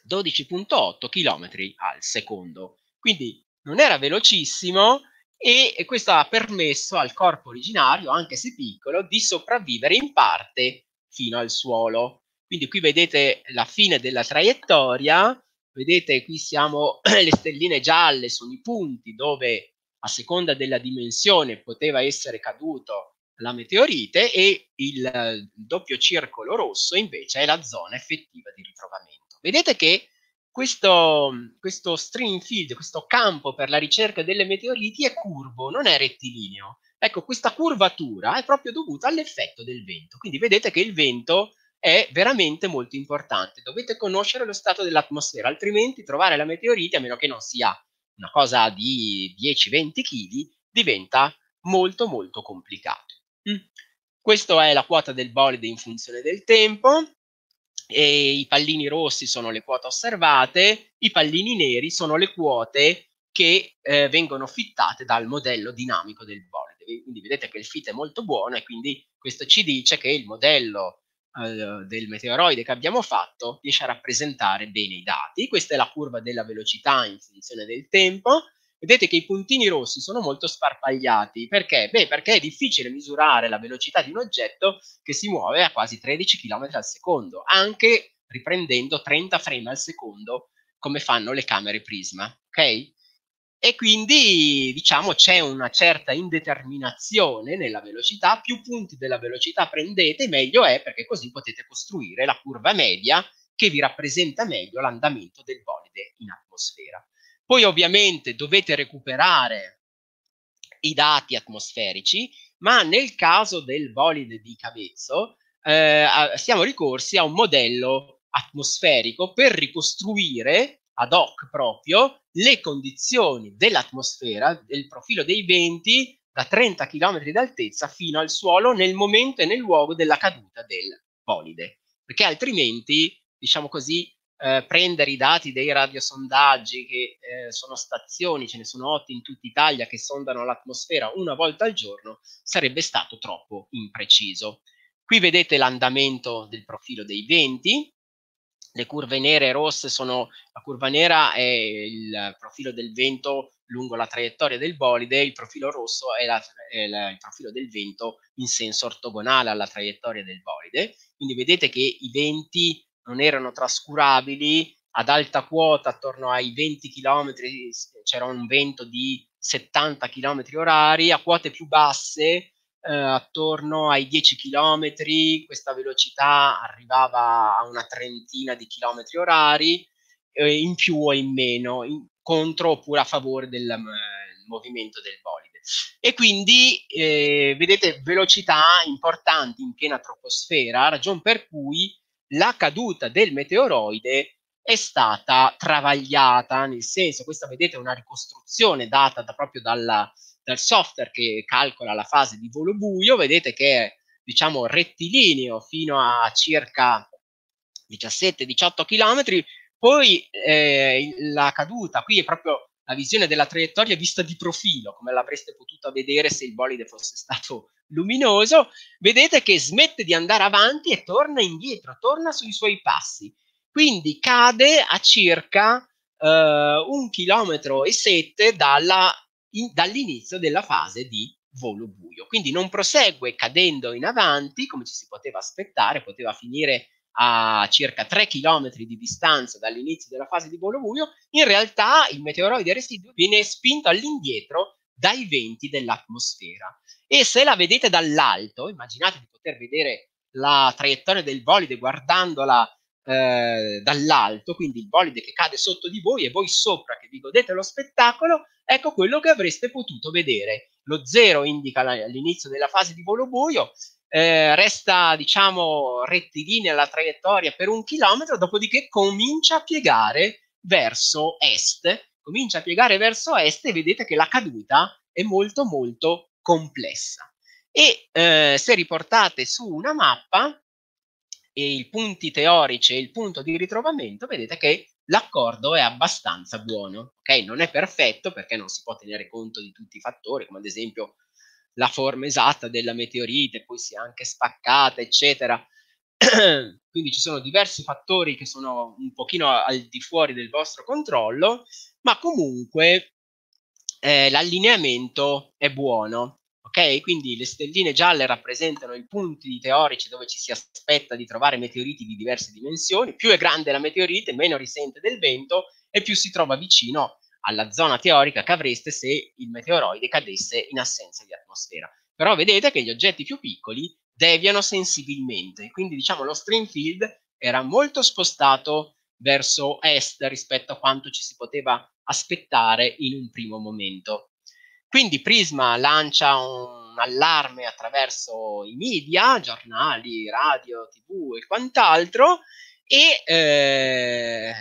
12.8 km al secondo. Quindi non era velocissimo e questo ha permesso al corpo originario, anche se piccolo, di sopravvivere in parte fino al suolo. Quindi qui vedete la fine della traiettoria, vedete qui siamo le stelline gialle sono i punti dove a seconda della dimensione poteva essere caduto la meteorite e il eh, doppio circolo rosso invece è la zona effettiva di ritrovamento. Vedete che questo, questo stream field, questo campo per la ricerca delle meteoriti è curvo, non è rettilineo. Ecco, questa curvatura è proprio dovuta all'effetto del vento. Quindi vedete che il vento è veramente molto importante. Dovete conoscere lo stato dell'atmosfera, altrimenti trovare la meteorite, a meno che non sia una cosa di 10-20 kg, diventa molto molto complicato. Mm. Questa è la quota del bolide in funzione del tempo e i pallini rossi sono le quote osservate, i pallini neri sono le quote che eh, vengono fittate dal modello dinamico del board. Quindi vedete che il fit è molto buono e quindi questo ci dice che il modello eh, del meteoroide che abbiamo fatto riesce a rappresentare bene i dati. Questa è la curva della velocità in funzione del tempo vedete che i puntini rossi sono molto sparpagliati. Perché? Beh, perché è difficile misurare la velocità di un oggetto che si muove a quasi 13 km al secondo, anche riprendendo 30 frame al secondo come fanno le camere prisma, ok? E quindi diciamo c'è una certa indeterminazione nella velocità, più punti della velocità prendete meglio è perché così potete costruire la curva media che vi rappresenta meglio l'andamento del bolide in atmosfera. Poi ovviamente dovete recuperare i dati atmosferici, ma nel caso del bolide di Cavezzo eh, siamo ricorsi a un modello atmosferico per ricostruire ad hoc proprio le condizioni dell'atmosfera, del profilo dei venti da 30 km d'altezza fino al suolo nel momento e nel luogo della caduta del bolide, perché altrimenti, diciamo così, eh, prendere i dati dei radiosondaggi che eh, sono stazioni, ce ne sono otto in tutta Italia che sondano l'atmosfera una volta al giorno, sarebbe stato troppo impreciso. Qui vedete l'andamento del profilo dei venti, le curve nere e rosse sono, la curva nera è il profilo del vento lungo la traiettoria del bolide, il profilo rosso è, la, è la, il profilo del vento in senso ortogonale alla traiettoria del bolide, quindi vedete che i venti non erano trascurabili, ad alta quota attorno ai 20 km c'era un vento di 70 km orari, a quote più basse eh, attorno ai 10 km questa velocità arrivava a una trentina di km orari, eh, in più o in meno, in, contro oppure a favore del eh, movimento del bolide. E quindi eh, vedete velocità importanti in piena troposfera, ragion per cui la caduta del meteoroide è stata travagliata, nel senso, questa vedete è una ricostruzione data da, proprio dalla, dal software che calcola la fase di volo buio, vedete che è diciamo rettilineo fino a circa 17-18 km, poi eh, la caduta qui è proprio la visione della traiettoria vista di profilo, come l'avreste potuto vedere se il bolide fosse stato luminoso, vedete che smette di andare avanti e torna indietro, torna sui suoi passi. Quindi cade a circa eh, un chilometro e sette dalla, in, dall'inizio della fase di volo buio. Quindi non prosegue cadendo in avanti, come ci si poteva aspettare, poteva finire a circa 3 km di distanza dall'inizio della fase di volo buio, in realtà il meteoroide residuo viene spinto all'indietro dai venti dell'atmosfera. E se la vedete dall'alto, immaginate di poter vedere la traiettoria del bolide guardandola eh, dall'alto, quindi il bolide che cade sotto di voi e voi sopra che vi godete lo spettacolo, ecco quello che avreste potuto vedere. Lo zero indica l'inizio della fase di volo buio eh, resta diciamo rettilinea la traiettoria per un chilometro, dopodiché comincia a piegare verso est, comincia a piegare verso est e vedete che la caduta è molto molto complessa. E eh, se riportate su una mappa i punti teorici e il punto di ritrovamento, vedete che l'accordo è abbastanza buono, ok? Non è perfetto perché non si può tenere conto di tutti i fattori, come ad esempio la forma esatta della meteorite, poi si è anche spaccata, eccetera. Quindi ci sono diversi fattori che sono un pochino al di fuori del vostro controllo, ma comunque eh, l'allineamento è buono. Ok, quindi le stelline gialle rappresentano i punti teorici dove ci si aspetta di trovare meteoriti di diverse dimensioni. Più è grande la meteorite, meno risente del vento e più si trova vicino alla zona teorica che avreste se il meteoroide cadesse in assenza di atmosfera. Però vedete che gli oggetti più piccoli deviano sensibilmente, quindi diciamo lo stream field era molto spostato verso est rispetto a quanto ci si poteva aspettare in un primo momento. Quindi Prisma lancia un allarme attraverso i media, giornali, radio, tv e quant'altro e eh,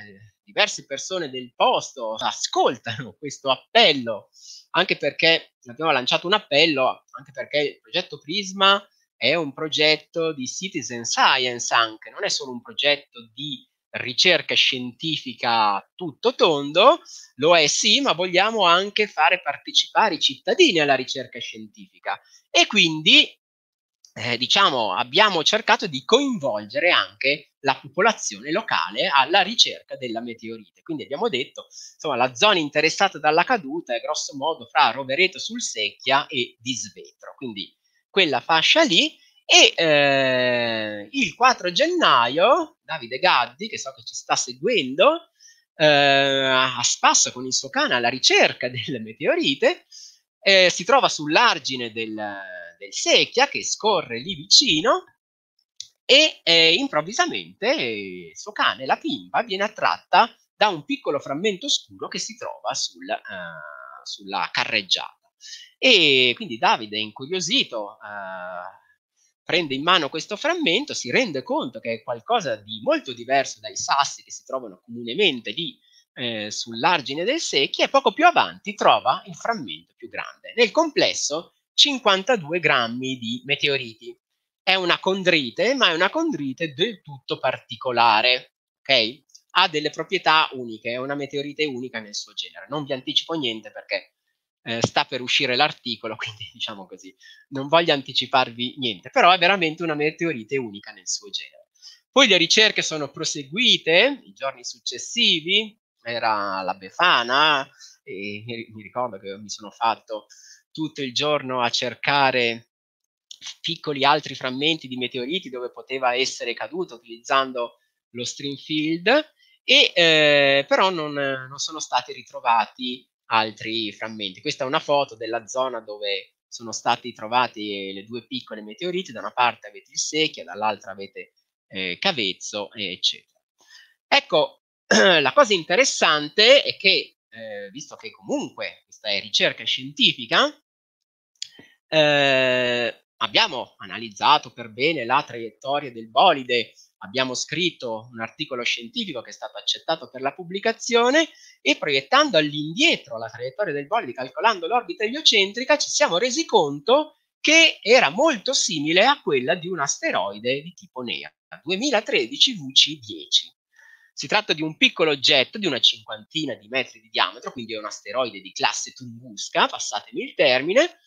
diverse persone del posto ascoltano questo appello, anche perché abbiamo lanciato un appello, anche perché il progetto Prisma è un progetto di citizen science anche, non è solo un progetto di ricerca scientifica tutto tondo, lo è sì, ma vogliamo anche fare partecipare i cittadini alla ricerca scientifica. E quindi, eh, diciamo, abbiamo cercato di coinvolgere anche la popolazione locale alla ricerca della meteorite. Quindi abbiamo detto, insomma, la zona interessata dalla caduta è grosso modo fra Rovereto sul Secchia e Disvetro, quindi quella fascia lì. E eh, il 4 gennaio Davide Gaddi, che so che ci sta seguendo, eh, a spasso con il suo cane alla ricerca delle meteorite, eh, si trova sull'argine del, del Secchia che scorre lì vicino e eh, improvvisamente il eh, suo cane, la pimpa, viene attratta da un piccolo frammento scuro che si trova sul, uh, sulla carreggiata. E quindi Davide, incuriosito, uh, prende in mano questo frammento, si rende conto che è qualcosa di molto diverso dai sassi che si trovano comunemente lì eh, sull'argine del secchi e poco più avanti trova il frammento più grande. Nel complesso 52 grammi di meteoriti è una condrite, ma è una condrite del tutto particolare, ok? Ha delle proprietà uniche, è una meteorite unica nel suo genere. Non vi anticipo niente perché eh, sta per uscire l'articolo, quindi diciamo così, non voglio anticiparvi niente, però è veramente una meteorite unica nel suo genere. Poi le ricerche sono proseguite i giorni successivi, era la Befana, e mi ricordo che mi sono fatto tutto il giorno a cercare piccoli altri frammenti di meteoriti dove poteva essere caduto utilizzando lo stream field, e, eh, però non, non, sono stati ritrovati altri frammenti. Questa è una foto della zona dove sono stati trovati le due piccole meteoriti, da una parte avete il Secchia, dall'altra avete eh, Cavezzo, eccetera. Ecco, la cosa interessante è che, eh, visto che comunque questa è ricerca scientifica, eh, abbiamo analizzato per bene la traiettoria del bolide, abbiamo scritto un articolo scientifico che è stato accettato per la pubblicazione e proiettando all'indietro la traiettoria del bolide, calcolando l'orbita eliocentrica, ci siamo resi conto che era molto simile a quella di un asteroide di tipo Nea, 2013 VC10. Si tratta di un piccolo oggetto di una cinquantina di metri di diametro, quindi è un asteroide di classe Tunguska, passatemi il termine,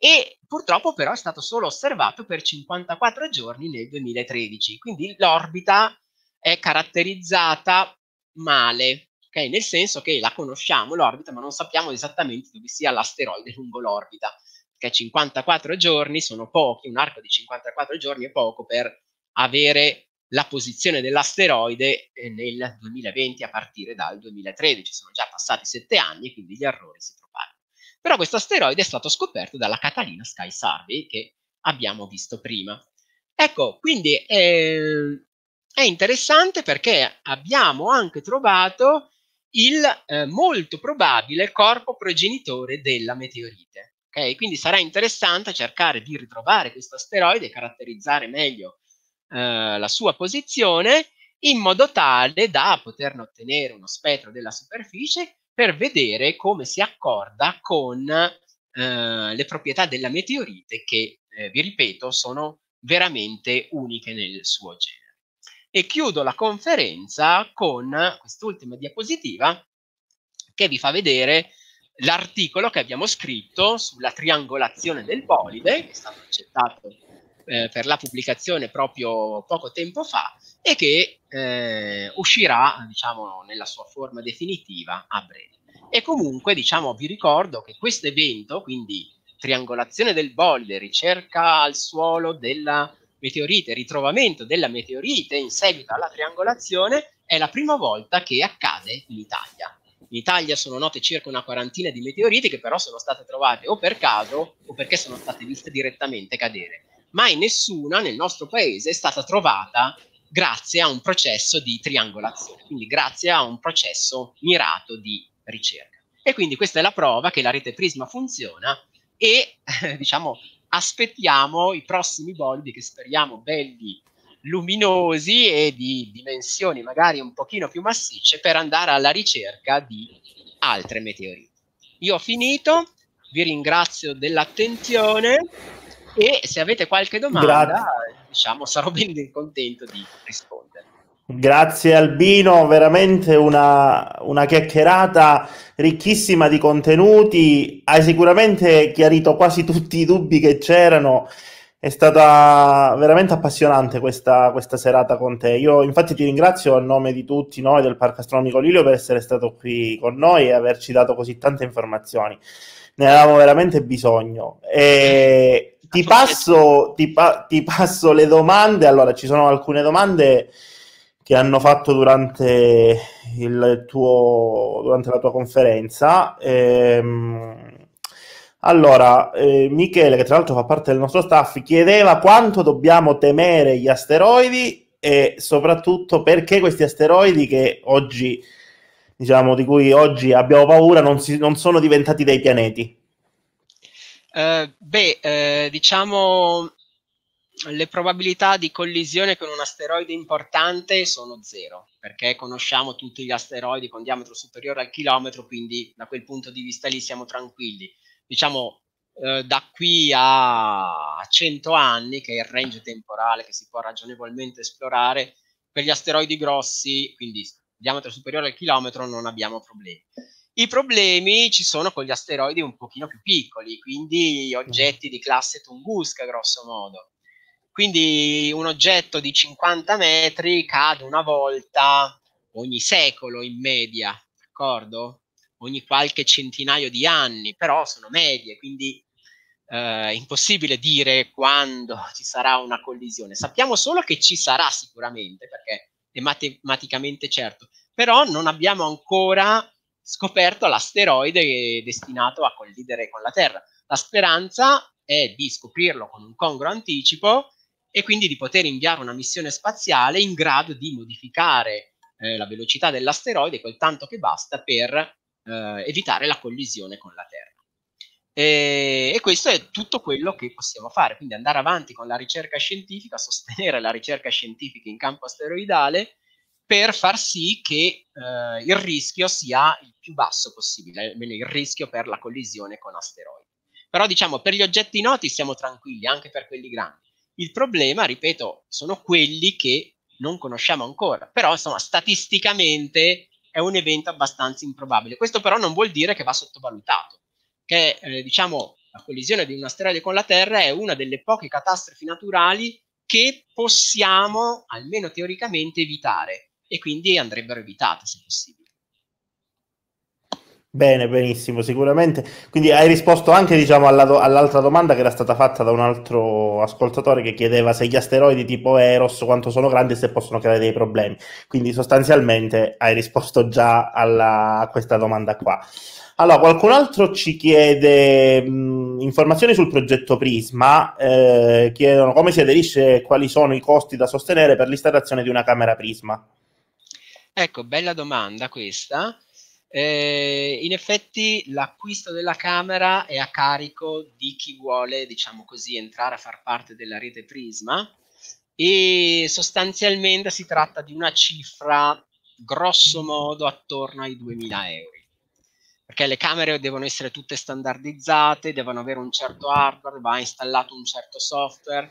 e purtroppo però è stato solo osservato per 54 giorni nel 2013, quindi l'orbita è caratterizzata male, okay? nel senso che la conosciamo l'orbita ma non sappiamo esattamente dove sia l'asteroide lungo l'orbita, perché 54 giorni sono pochi, un arco di 54 giorni è poco per avere la posizione dell'asteroide eh, nel 2020 a partire dal 2013, sono già passati 7 anni quindi gli errori si propagano. Però questo asteroide è stato scoperto dalla Catalina Sky Survey che abbiamo visto prima. Ecco, quindi eh, è interessante perché abbiamo anche trovato il eh, molto probabile corpo progenitore della meteorite. Okay? Quindi sarà interessante cercare di ritrovare questo asteroide e caratterizzare meglio eh, la sua posizione in modo tale da poterne ottenere uno spettro della superficie per vedere come si accorda con eh, le proprietà della meteorite che, eh, vi ripeto, sono veramente uniche nel suo genere. E chiudo la conferenza con quest'ultima diapositiva che vi fa vedere l'articolo che abbiamo scritto sulla triangolazione del polide, che è stato accettato eh, per la pubblicazione proprio poco tempo fa e che eh, uscirà diciamo, nella sua forma definitiva a breve. E comunque diciamo, vi ricordo che questo evento, quindi triangolazione del bolide, ricerca al suolo della meteorite, ritrovamento della meteorite in seguito alla triangolazione, è la prima volta che accade in Italia. In Italia sono note circa una quarantina di meteoriti che però sono state trovate o per caso o perché sono state viste direttamente cadere. Mai nessuna nel nostro paese è stata trovata grazie a un processo di triangolazione, quindi grazie a un processo mirato di ricerca. E quindi questa è la prova che la rete Prisma funziona e eh, diciamo aspettiamo i prossimi bolidi che speriamo belli luminosi e di dimensioni magari un pochino più massicce per andare alla ricerca di altre meteoriti. Io ho finito, vi ringrazio dell'attenzione e se avete qualche domanda... Grazie diciamo, sarò ben contento di rispondere. Grazie Albino, veramente una, una, chiacchierata ricchissima di contenuti, hai sicuramente chiarito quasi tutti i dubbi che c'erano, è stata veramente appassionante questa, questa serata con te. Io infatti ti ringrazio a nome di tutti noi del Parco Astronomico Lilio per essere stato qui con noi e averci dato così tante informazioni, ne avevamo veramente bisogno. E ti passo, ti, pa- ti passo le domande. Allora, ci sono alcune domande che hanno fatto durante, tuo, durante la tua conferenza. Ehm, allora, eh, Michele, che tra l'altro fa parte del nostro staff, chiedeva quanto dobbiamo temere gli asteroidi e soprattutto perché questi asteroidi oggi, diciamo, di cui oggi abbiamo paura, non, si, non sono diventati dei pianeti. Eh, beh, eh, diciamo le probabilità di collisione con un asteroide importante sono zero, perché conosciamo tutti gli asteroidi con diametro superiore al chilometro, quindi da quel punto di vista lì siamo tranquilli. Diciamo eh, da qui a 100 anni, che è il range temporale che si può ragionevolmente esplorare, per gli asteroidi grossi, quindi diametro superiore al chilometro, non abbiamo problemi. I problemi ci sono con gli asteroidi un pochino più piccoli, quindi mm. oggetti di classe Tunguska, grosso modo. Quindi un oggetto di 50 metri cade una volta ogni secolo in media, d'accordo? Ogni qualche centinaio di anni, però sono medie, quindi eh, impossibile dire quando ci sarà una collisione. Sappiamo solo che ci sarà sicuramente, perché è matematicamente certo, però non abbiamo ancora scoperto l'asteroide destinato a collidere con la Terra. La speranza è di scoprirlo con un congruo anticipo e quindi di poter inviare una missione spaziale in grado di modificare eh, la velocità dell'asteroide, quel tanto che basta per eh, evitare la collisione con la Terra. E, e, questo è tutto quello che possiamo fare, quindi andare avanti con la ricerca scientifica, sostenere la ricerca scientifica in campo asteroidale per far sì che eh, il rischio sia il più basso possibile, il rischio per la collisione con asteroidi. Però diciamo, per gli oggetti noti siamo tranquilli, anche per quelli grandi. Il problema, ripeto, sono quelli che non conosciamo ancora, però insomma, statisticamente è un evento abbastanza improbabile. Questo però non vuol dire che va sottovalutato, che eh, diciamo la collisione di un asteroide con la Terra è una delle poche catastrofi naturali che possiamo, almeno teoricamente, evitare e quindi andrebbero evitate se possibile. Bene, benissimo, sicuramente. Quindi hai risposto anche diciamo, alla do- all'altra domanda che era stata fatta da un altro ascoltatore che chiedeva se gli asteroidi tipo Eros quanto sono grandi e se possono creare dei problemi. Quindi sostanzialmente hai risposto già alla- a questa domanda qua. Allora, qualcun altro ci chiede mh, informazioni sul progetto Prisma, eh, chiedono come si aderisce e quali sono i costi da sostenere per l'installazione di una camera Prisma. Ecco, bella domanda questa. Eh, in effetti l'acquisto della camera è a carico di chi vuole, diciamo così, entrare a far parte della rete Prisma e sostanzialmente si tratta di una cifra grosso mm. modo attorno ai 2000 euro perché le camere devono essere tutte standardizzate, devono avere un certo hardware, va installato un certo software,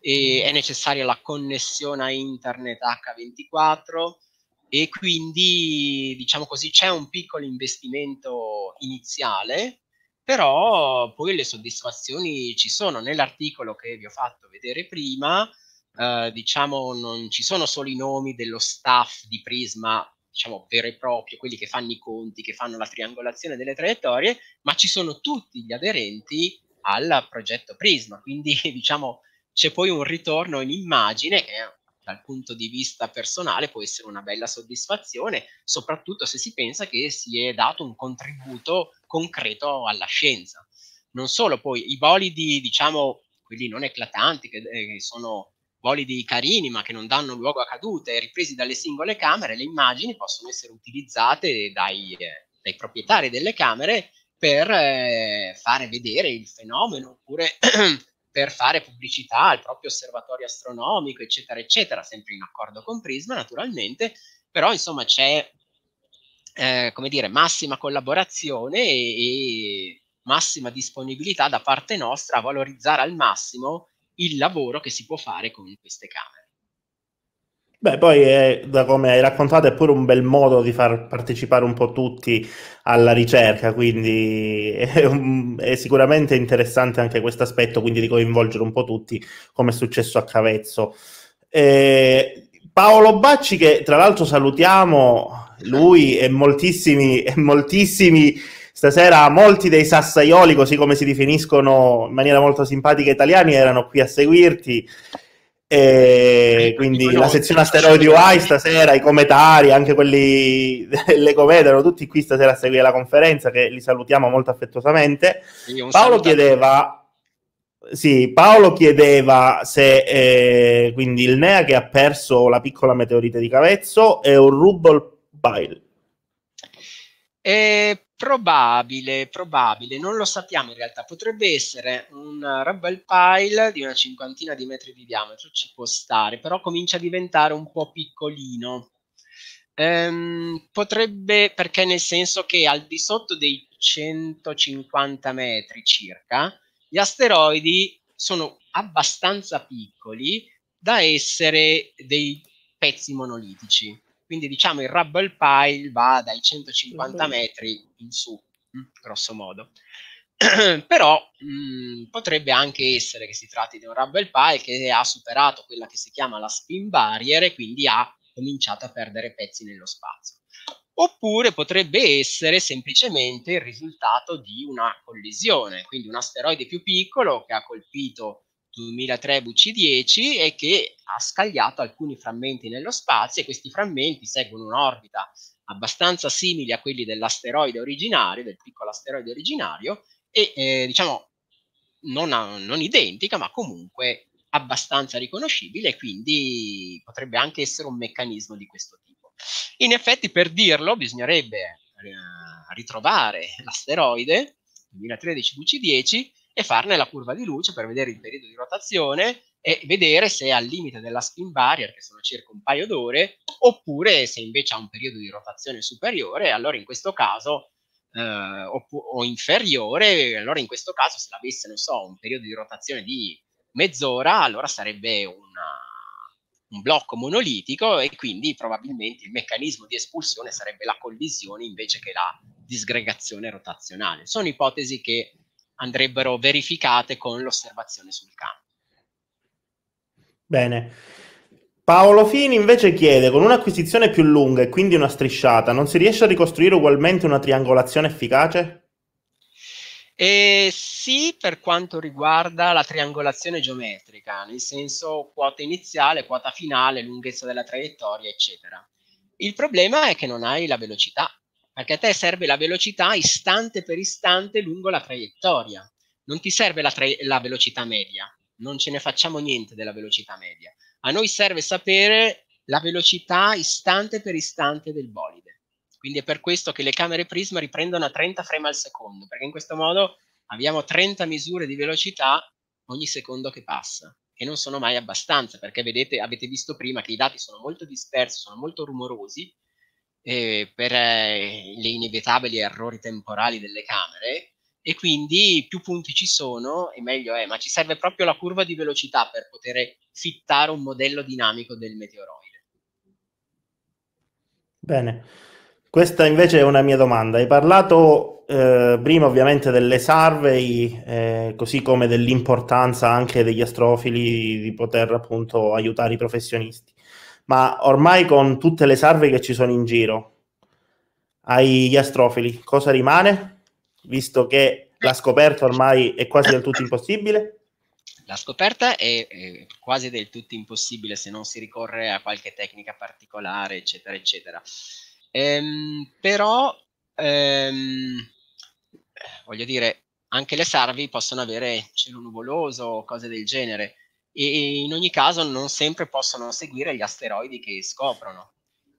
e è necessaria la connessione a internet H24 e quindi diciamo così c'è un piccolo investimento iniziale però poi le soddisfazioni ci sono nell'articolo che vi ho fatto vedere prima eh, diciamo non ci sono solo i nomi dello staff di Prisma diciamo vero e proprio quelli che fanno i conti che fanno la triangolazione delle traiettorie ma ci sono tutti gli aderenti al progetto Prisma quindi diciamo c'è poi un ritorno in immagine che è dal punto di vista personale può essere una bella soddisfazione, soprattutto se si pensa che si è dato un contributo concreto alla scienza. Non solo, poi i bolidi, diciamo, quelli non eclatanti, che, eh, sono bolidi carini ma che non danno luogo a cadute, ripresi dalle singole camere, le immagini possono essere utilizzate dai, eh, dai proprietari delle camere per eh, fare vedere il fenomeno oppure per fare pubblicità al proprio osservatorio astronomico, eccetera, eccetera, sempre in accordo con Prisma naturalmente, però insomma c'è, eh, come dire, massima collaborazione e, e massima disponibilità da parte nostra a valorizzare al massimo il lavoro che si può fare con queste camere. Beh, poi è, da come hai raccontato è pure un bel modo di far partecipare un po' tutti alla ricerca, quindi è, un, è sicuramente interessante anche questo aspetto, quindi di coinvolgere un po' tutti come è successo a Cavezzo. Eh, Paolo Bacci che tra l'altro salutiamo, lui e moltissimi, e moltissimi stasera molti dei sassaioli, così come si definiscono in maniera molto simpatica italiani, erano qui a seguirti e quindi la sezione asteroidi UI stasera, i cometari, anche quelli delle comete, erano tutti qui stasera a seguire la conferenza, che li salutiamo molto affettuosamente. Paolo chiedeva, sì, Paolo chiedeva se eh, quindi il NEA che ha perso la piccola meteorite di Cavezzo è un ruble pile. E eh, Probabile, probabile, non lo sappiamo in realtà, potrebbe essere un eh, rubble pile di una cinquantina di metri di diametro, ci può stare, però comincia a diventare un po' piccolino. Ehm, potrebbe, perché nel senso che al di sotto dei 150 metri circa, gli asteroidi sono abbastanza piccoli da essere dei pezzi monolitici. Quindi diciamo il rubble pile va dai 150 mhm. metri in su, mm, grosso modo. Però mh, mm, potrebbe anche essere che si tratti di un Rumble Pie che ha superato quella che si chiama la spin barrier e quindi ha cominciato a perdere pezzi nello spazio. Oppure potrebbe essere semplicemente il risultato di una collisione, quindi un asteroide più piccolo che ha colpito 2003 BC10 e che ha scagliato alcuni frammenti nello spazio e questi frammenti seguono un'orbita abbastanza simili a quelli dell'asteroide originario, del piccolo asteroide originario, e eh, diciamo non, non identica, ma comunque abbastanza riconoscibile quindi potrebbe anche essere un meccanismo di questo tipo. In effetti, per dirlo, bisognerebbe eh, ritrovare l'asteroide 2013 QC10 e farne la curva di luce per vedere il periodo di rotazione e vedere se è al limite della spin barrier, che sono circa un paio d'ore, oppure se invece ha un periodo di rotazione superiore, allora in questo caso, eh, o, o, inferiore, allora in questo caso se l'avesse, non so, un periodo di rotazione di mezz'ora, allora sarebbe una, un blocco monolitico e quindi probabilmente il meccanismo di espulsione sarebbe la collisione invece che la disgregazione rotazionale. Sono ipotesi che andrebbero verificate con l'osservazione sul campo. Bene. Paolo Fini invece chiede, con un'acquisizione più lunga e quindi una strisciata, non si riesce a ricostruire ugualmente una triangolazione efficace? Eh, sì, per quanto riguarda la triangolazione geometrica, nel senso quota iniziale, quota finale, lunghezza della traiettoria, eccetera. Il problema è che non hai la velocità, perché a te serve la velocità istante per istante lungo la traiettoria, non ti serve la, tra- la velocità media non ce ne facciamo niente della velocità media. A noi serve sapere la velocità istante per istante del bolide. Quindi è per questo che le camere prisma riprendono a 30 frame al secondo, perché in questo modo abbiamo 30 misure di velocità ogni secondo che passa e non sono mai abbastanza, perché vedete, avete visto prima che i dati sono molto dispersi, sono molto rumorosi eh, per eh, le inevitabili errori temporali delle camere e quindi più punti ci sono e meglio è, ma ci serve proprio la curva di velocità per poter fittare un modello dinamico del meteoroide. Bene, questa invece è una mia domanda. Hai parlato eh, prima ovviamente delle survey, eh, così come dell'importanza anche degli astrofili di poter appunto aiutare i professionisti, ma ormai con tutte le survey che ci sono in giro, agli astrofili cosa rimane? visto che la eh. scoperta ormai è quasi del tutto impossibile? La scoperta è, è quasi del tutto impossibile se non si ricorre a qualche tecnica particolare, eccetera, eccetera. Ehm, però, ehm, voglio dire, anche le sarvi possono avere cielo nuvoloso o cose del genere e in ogni caso non sempre possono seguire gli asteroidi che scoprono.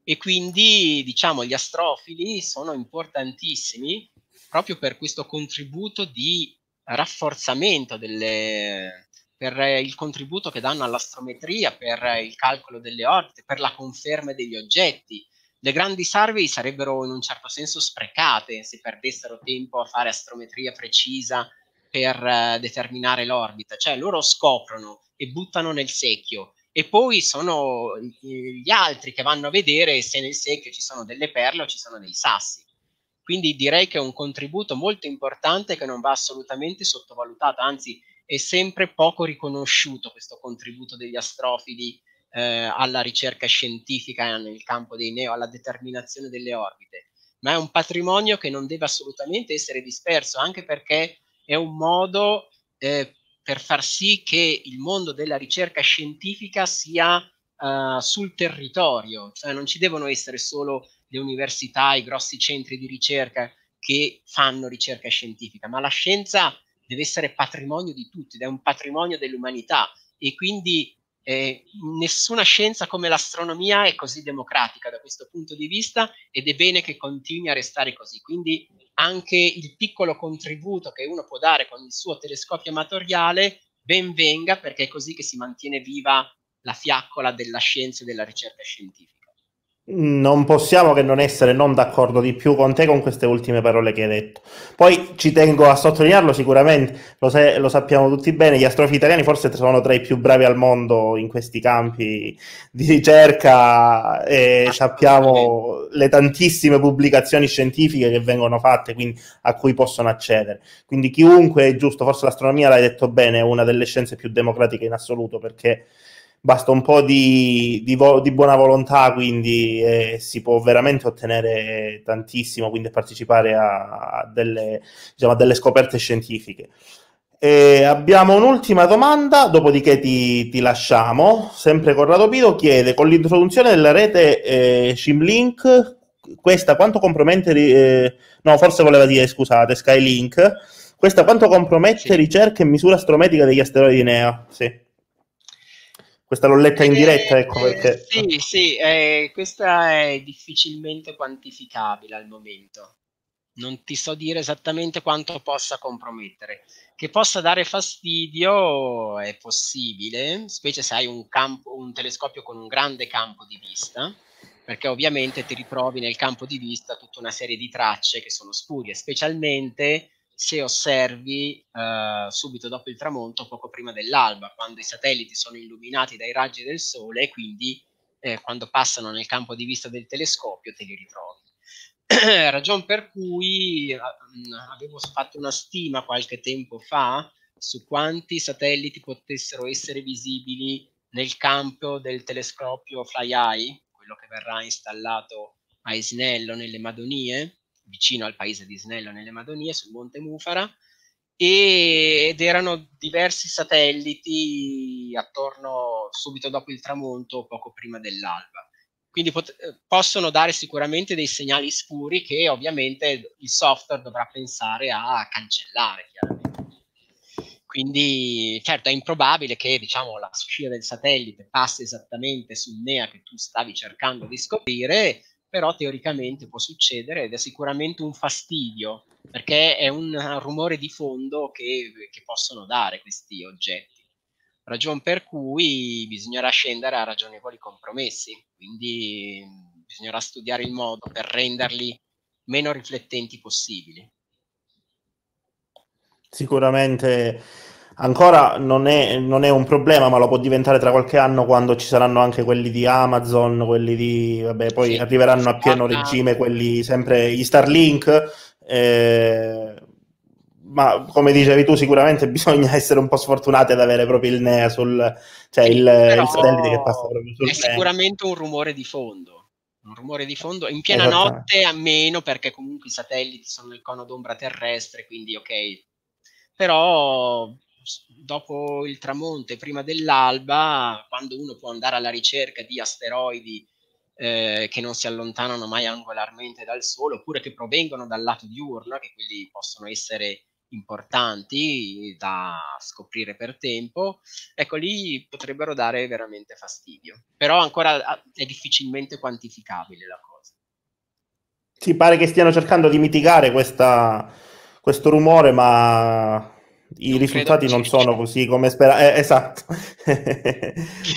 E quindi, diciamo, gli astrofili sono importantissimi proprio per questo contributo di rafforzamento delle, per il contributo che danno all'astrometria, per il calcolo delle orbite, per la conferma degli oggetti. Le grandi survey sarebbero in un certo senso sprecate se perdessero tempo a fare astrometria precisa per eh, determinare l'orbita, cioè loro scoprono e buttano nel secchio e poi sono gli altri che vanno a vedere se nel secchio ci sono delle perle o ci sono dei sassi. Quindi direi che è un contributo molto importante che non va assolutamente sottovalutato, anzi è sempre poco riconosciuto questo contributo degli astrofili eh, alla ricerca scientifica nel campo dei neo, alla determinazione delle orbite. Ma è un patrimonio che non deve assolutamente essere disperso, anche perché è un modo eh, per far sì che il mondo della ricerca scientifica sia uh, sul territorio, cioè non ci devono essere solo le università, i grossi centri di ricerca che fanno ricerca scientifica, ma la scienza deve essere patrimonio di tutti, ed è un patrimonio dell'umanità e quindi eh, nessuna scienza come l'astronomia è così democratica da questo punto di vista ed è bene che continui a restare così. Quindi anche il piccolo contributo che uno può dare con il suo telescopio amatoriale ben venga perché è così che si mantiene viva la fiaccola della scienza e della ricerca scientifica non possiamo che non essere non d'accordo di più con te con queste ultime parole che hai detto. Poi ci tengo a sottolinearlo sicuramente, lo, se, lo sappiamo tutti bene, gli astrofi italiani forse sono tra i più bravi al mondo in questi campi di ricerca e sappiamo le tantissime pubblicazioni scientifiche che vengono fatte, quindi, a cui possono accedere. Quindi chiunque è giusto, forse l'astronomia l'hai detto bene, è una delle scienze più democratiche in assoluto perché basta un po' di, di, vo- di buona volontà, quindi eh, si può veramente ottenere tantissimo, quindi partecipare a, a, delle, diciamo, a delle, scoperte scientifiche. E abbiamo un'ultima domanda, dopodiché ti, ti lasciamo. Sempre Corrado Pido chiede, con l'introduzione della rete eh, Shimlink, questa quanto compromette... Eh, no, forse voleva dire, scusate, Skylink. Questa quanto compromette sì. ricerca e misura astrometrica degli asteroidi di Nea? Sì. Questa l'ho letta in eh, diretta, ecco eh, perché. Sì, sì, eh, questa è difficilmente quantificabile al momento. Non ti so dire esattamente quanto possa compromettere. Che possa dare fastidio è possibile, specie se hai un, campo, un telescopio con un grande campo di vista, perché ovviamente ti ritrovi nel campo di vista tutta una serie di tracce che sono spurie, specialmente se osservi eh, subito dopo il tramonto, poco prima dell'alba, quando i satelliti sono illuminati dai raggi del sole e quindi eh, quando passano nel campo di vista del telescopio te li ritrovi. Ragion per cui mm, avevo fatto una stima qualche tempo fa su quanti satelliti potessero essere visibili nel campo del telescopio FlyEye, quello che verrà installato a Isnello nelle Madonie, vicino al paese di Snello nelle Madonie, sul Monte Mufara, ed erano diversi satelliti attorno subito dopo il tramonto, poco prima dell'alba. Quindi pot- eh, possono dare sicuramente dei segnali spuri che ovviamente il software dovrà pensare a cancellare, chiaramente. Quindi, certo, è improbabile che diciamo, la scia del satellite passi esattamente sul NEA che tu stavi cercando di scoprire, però teoricamente può succedere ed è sicuramente un fastidio perché è un eh, rumore di fondo che, che possono dare questi oggetti. Ragion per cui bisognerà scendere a ragionevoli compromessi, quindi mm, bisognerà studiare il modo per renderli meno riflettenti possibili. Sicuramente ancora non è, non è, un problema, ma lo può diventare tra qualche anno quando ci saranno anche quelli di Amazon, quelli di... Vabbè, poi sì, arriveranno a pieno guarda. regime quelli sempre gli Starlink. Eh, ma come dicevi tu, sicuramente bisogna essere un po' sfortunati ad avere proprio il NEA sul cioè il, il satellite che passa proprio sul È sicuramente un rumore di fondo un rumore di fondo in piena notte a meno perché comunque i satelliti sono il cono d'ombra terrestre quindi ok però dopo il tramonto prima dell'alba, quando uno può andare alla ricerca di asteroidi eh, che non si allontanano mai angolarmente dal Sole, oppure che provengono dal lato diurno, che quelli possono essere importanti da scoprire per tempo, ecco lì potrebbero dare veramente fastidio. Però ancora è difficilmente quantificabile la cosa. Sì, pare che stiano cercando di mitigare questa, questo rumore, ma i non risultati non sono così come speravo. Eh, esatto,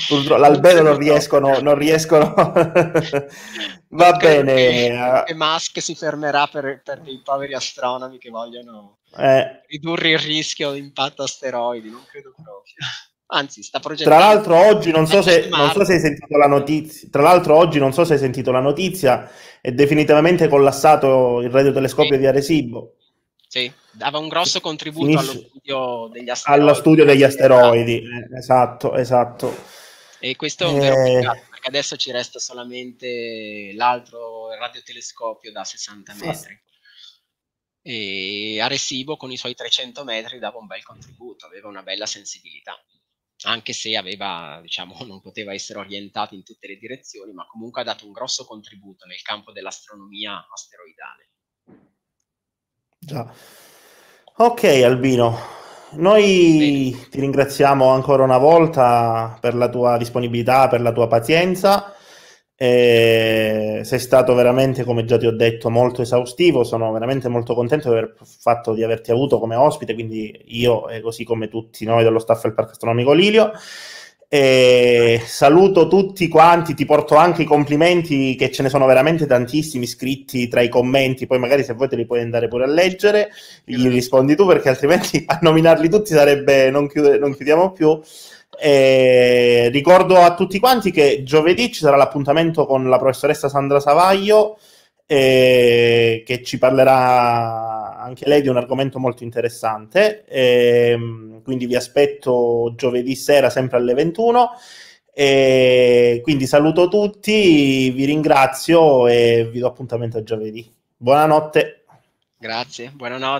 purtroppo l'albedo non esatto. riescono. Non riescono... Va bene. E eh. che Musk si fermerà per, per, dei poveri astronomi che vogliono eh. ridurre il rischio di impatto asteroidi. Non credo proprio. Anzi, sta progettando. Tra l'altro, oggi non so, se, non so se hai sentito la notizia. Tra l'altro, oggi non so se hai sentito la notizia. È definitivamente collassato il radiotelescopio sì. di Arecibo. Sì, dava un grosso contributo Finisce. allo studio degli asteroidi. Allo studio degli asteroidi, esatto, esatto. E questo è un vero eh. peccato, perché adesso ci resta solamente l'altro radiotelescopio da 60 metri. E Arecibo con i suoi 300 metri dava un bel contributo, aveva una bella sensibilità, anche se aveva, diciamo, non poteva essere orientato in tutte le direzioni, ma comunque ha dato un grosso contributo nel campo dell'astronomia asteroidale. Già. Ok Albino, noi Bene. ti ringraziamo ancora una volta per la tua disponibilità, per la tua pazienza. E sei stato veramente, come già ti ho detto, molto esaustivo. Sono veramente molto contento di aver fatto di averti avuto come ospite. Quindi io e così come tutti noi dello staff del Parco Astronomico Lilio. E saluto tutti quanti, ti porto anche i complimenti che ce ne sono veramente tantissimi scritti tra i commenti, poi magari se vuoi te li puoi andare pure a leggere, gli rispondi tu perché altrimenti a nominarli tutti sarebbe non, chiude, non chiudiamo più. E ricordo a tutti quanti che giovedì ci sarà l'appuntamento con la professoressa Sandra Savaglio eh, che ci parlerà anche lei di un argomento molto interessante. Eh, quindi vi aspetto giovedì sera sempre alle 21. Eh, quindi saluto tutti, vi ringrazio e vi do appuntamento a giovedì. Buonanotte. Grazie, buonanotte.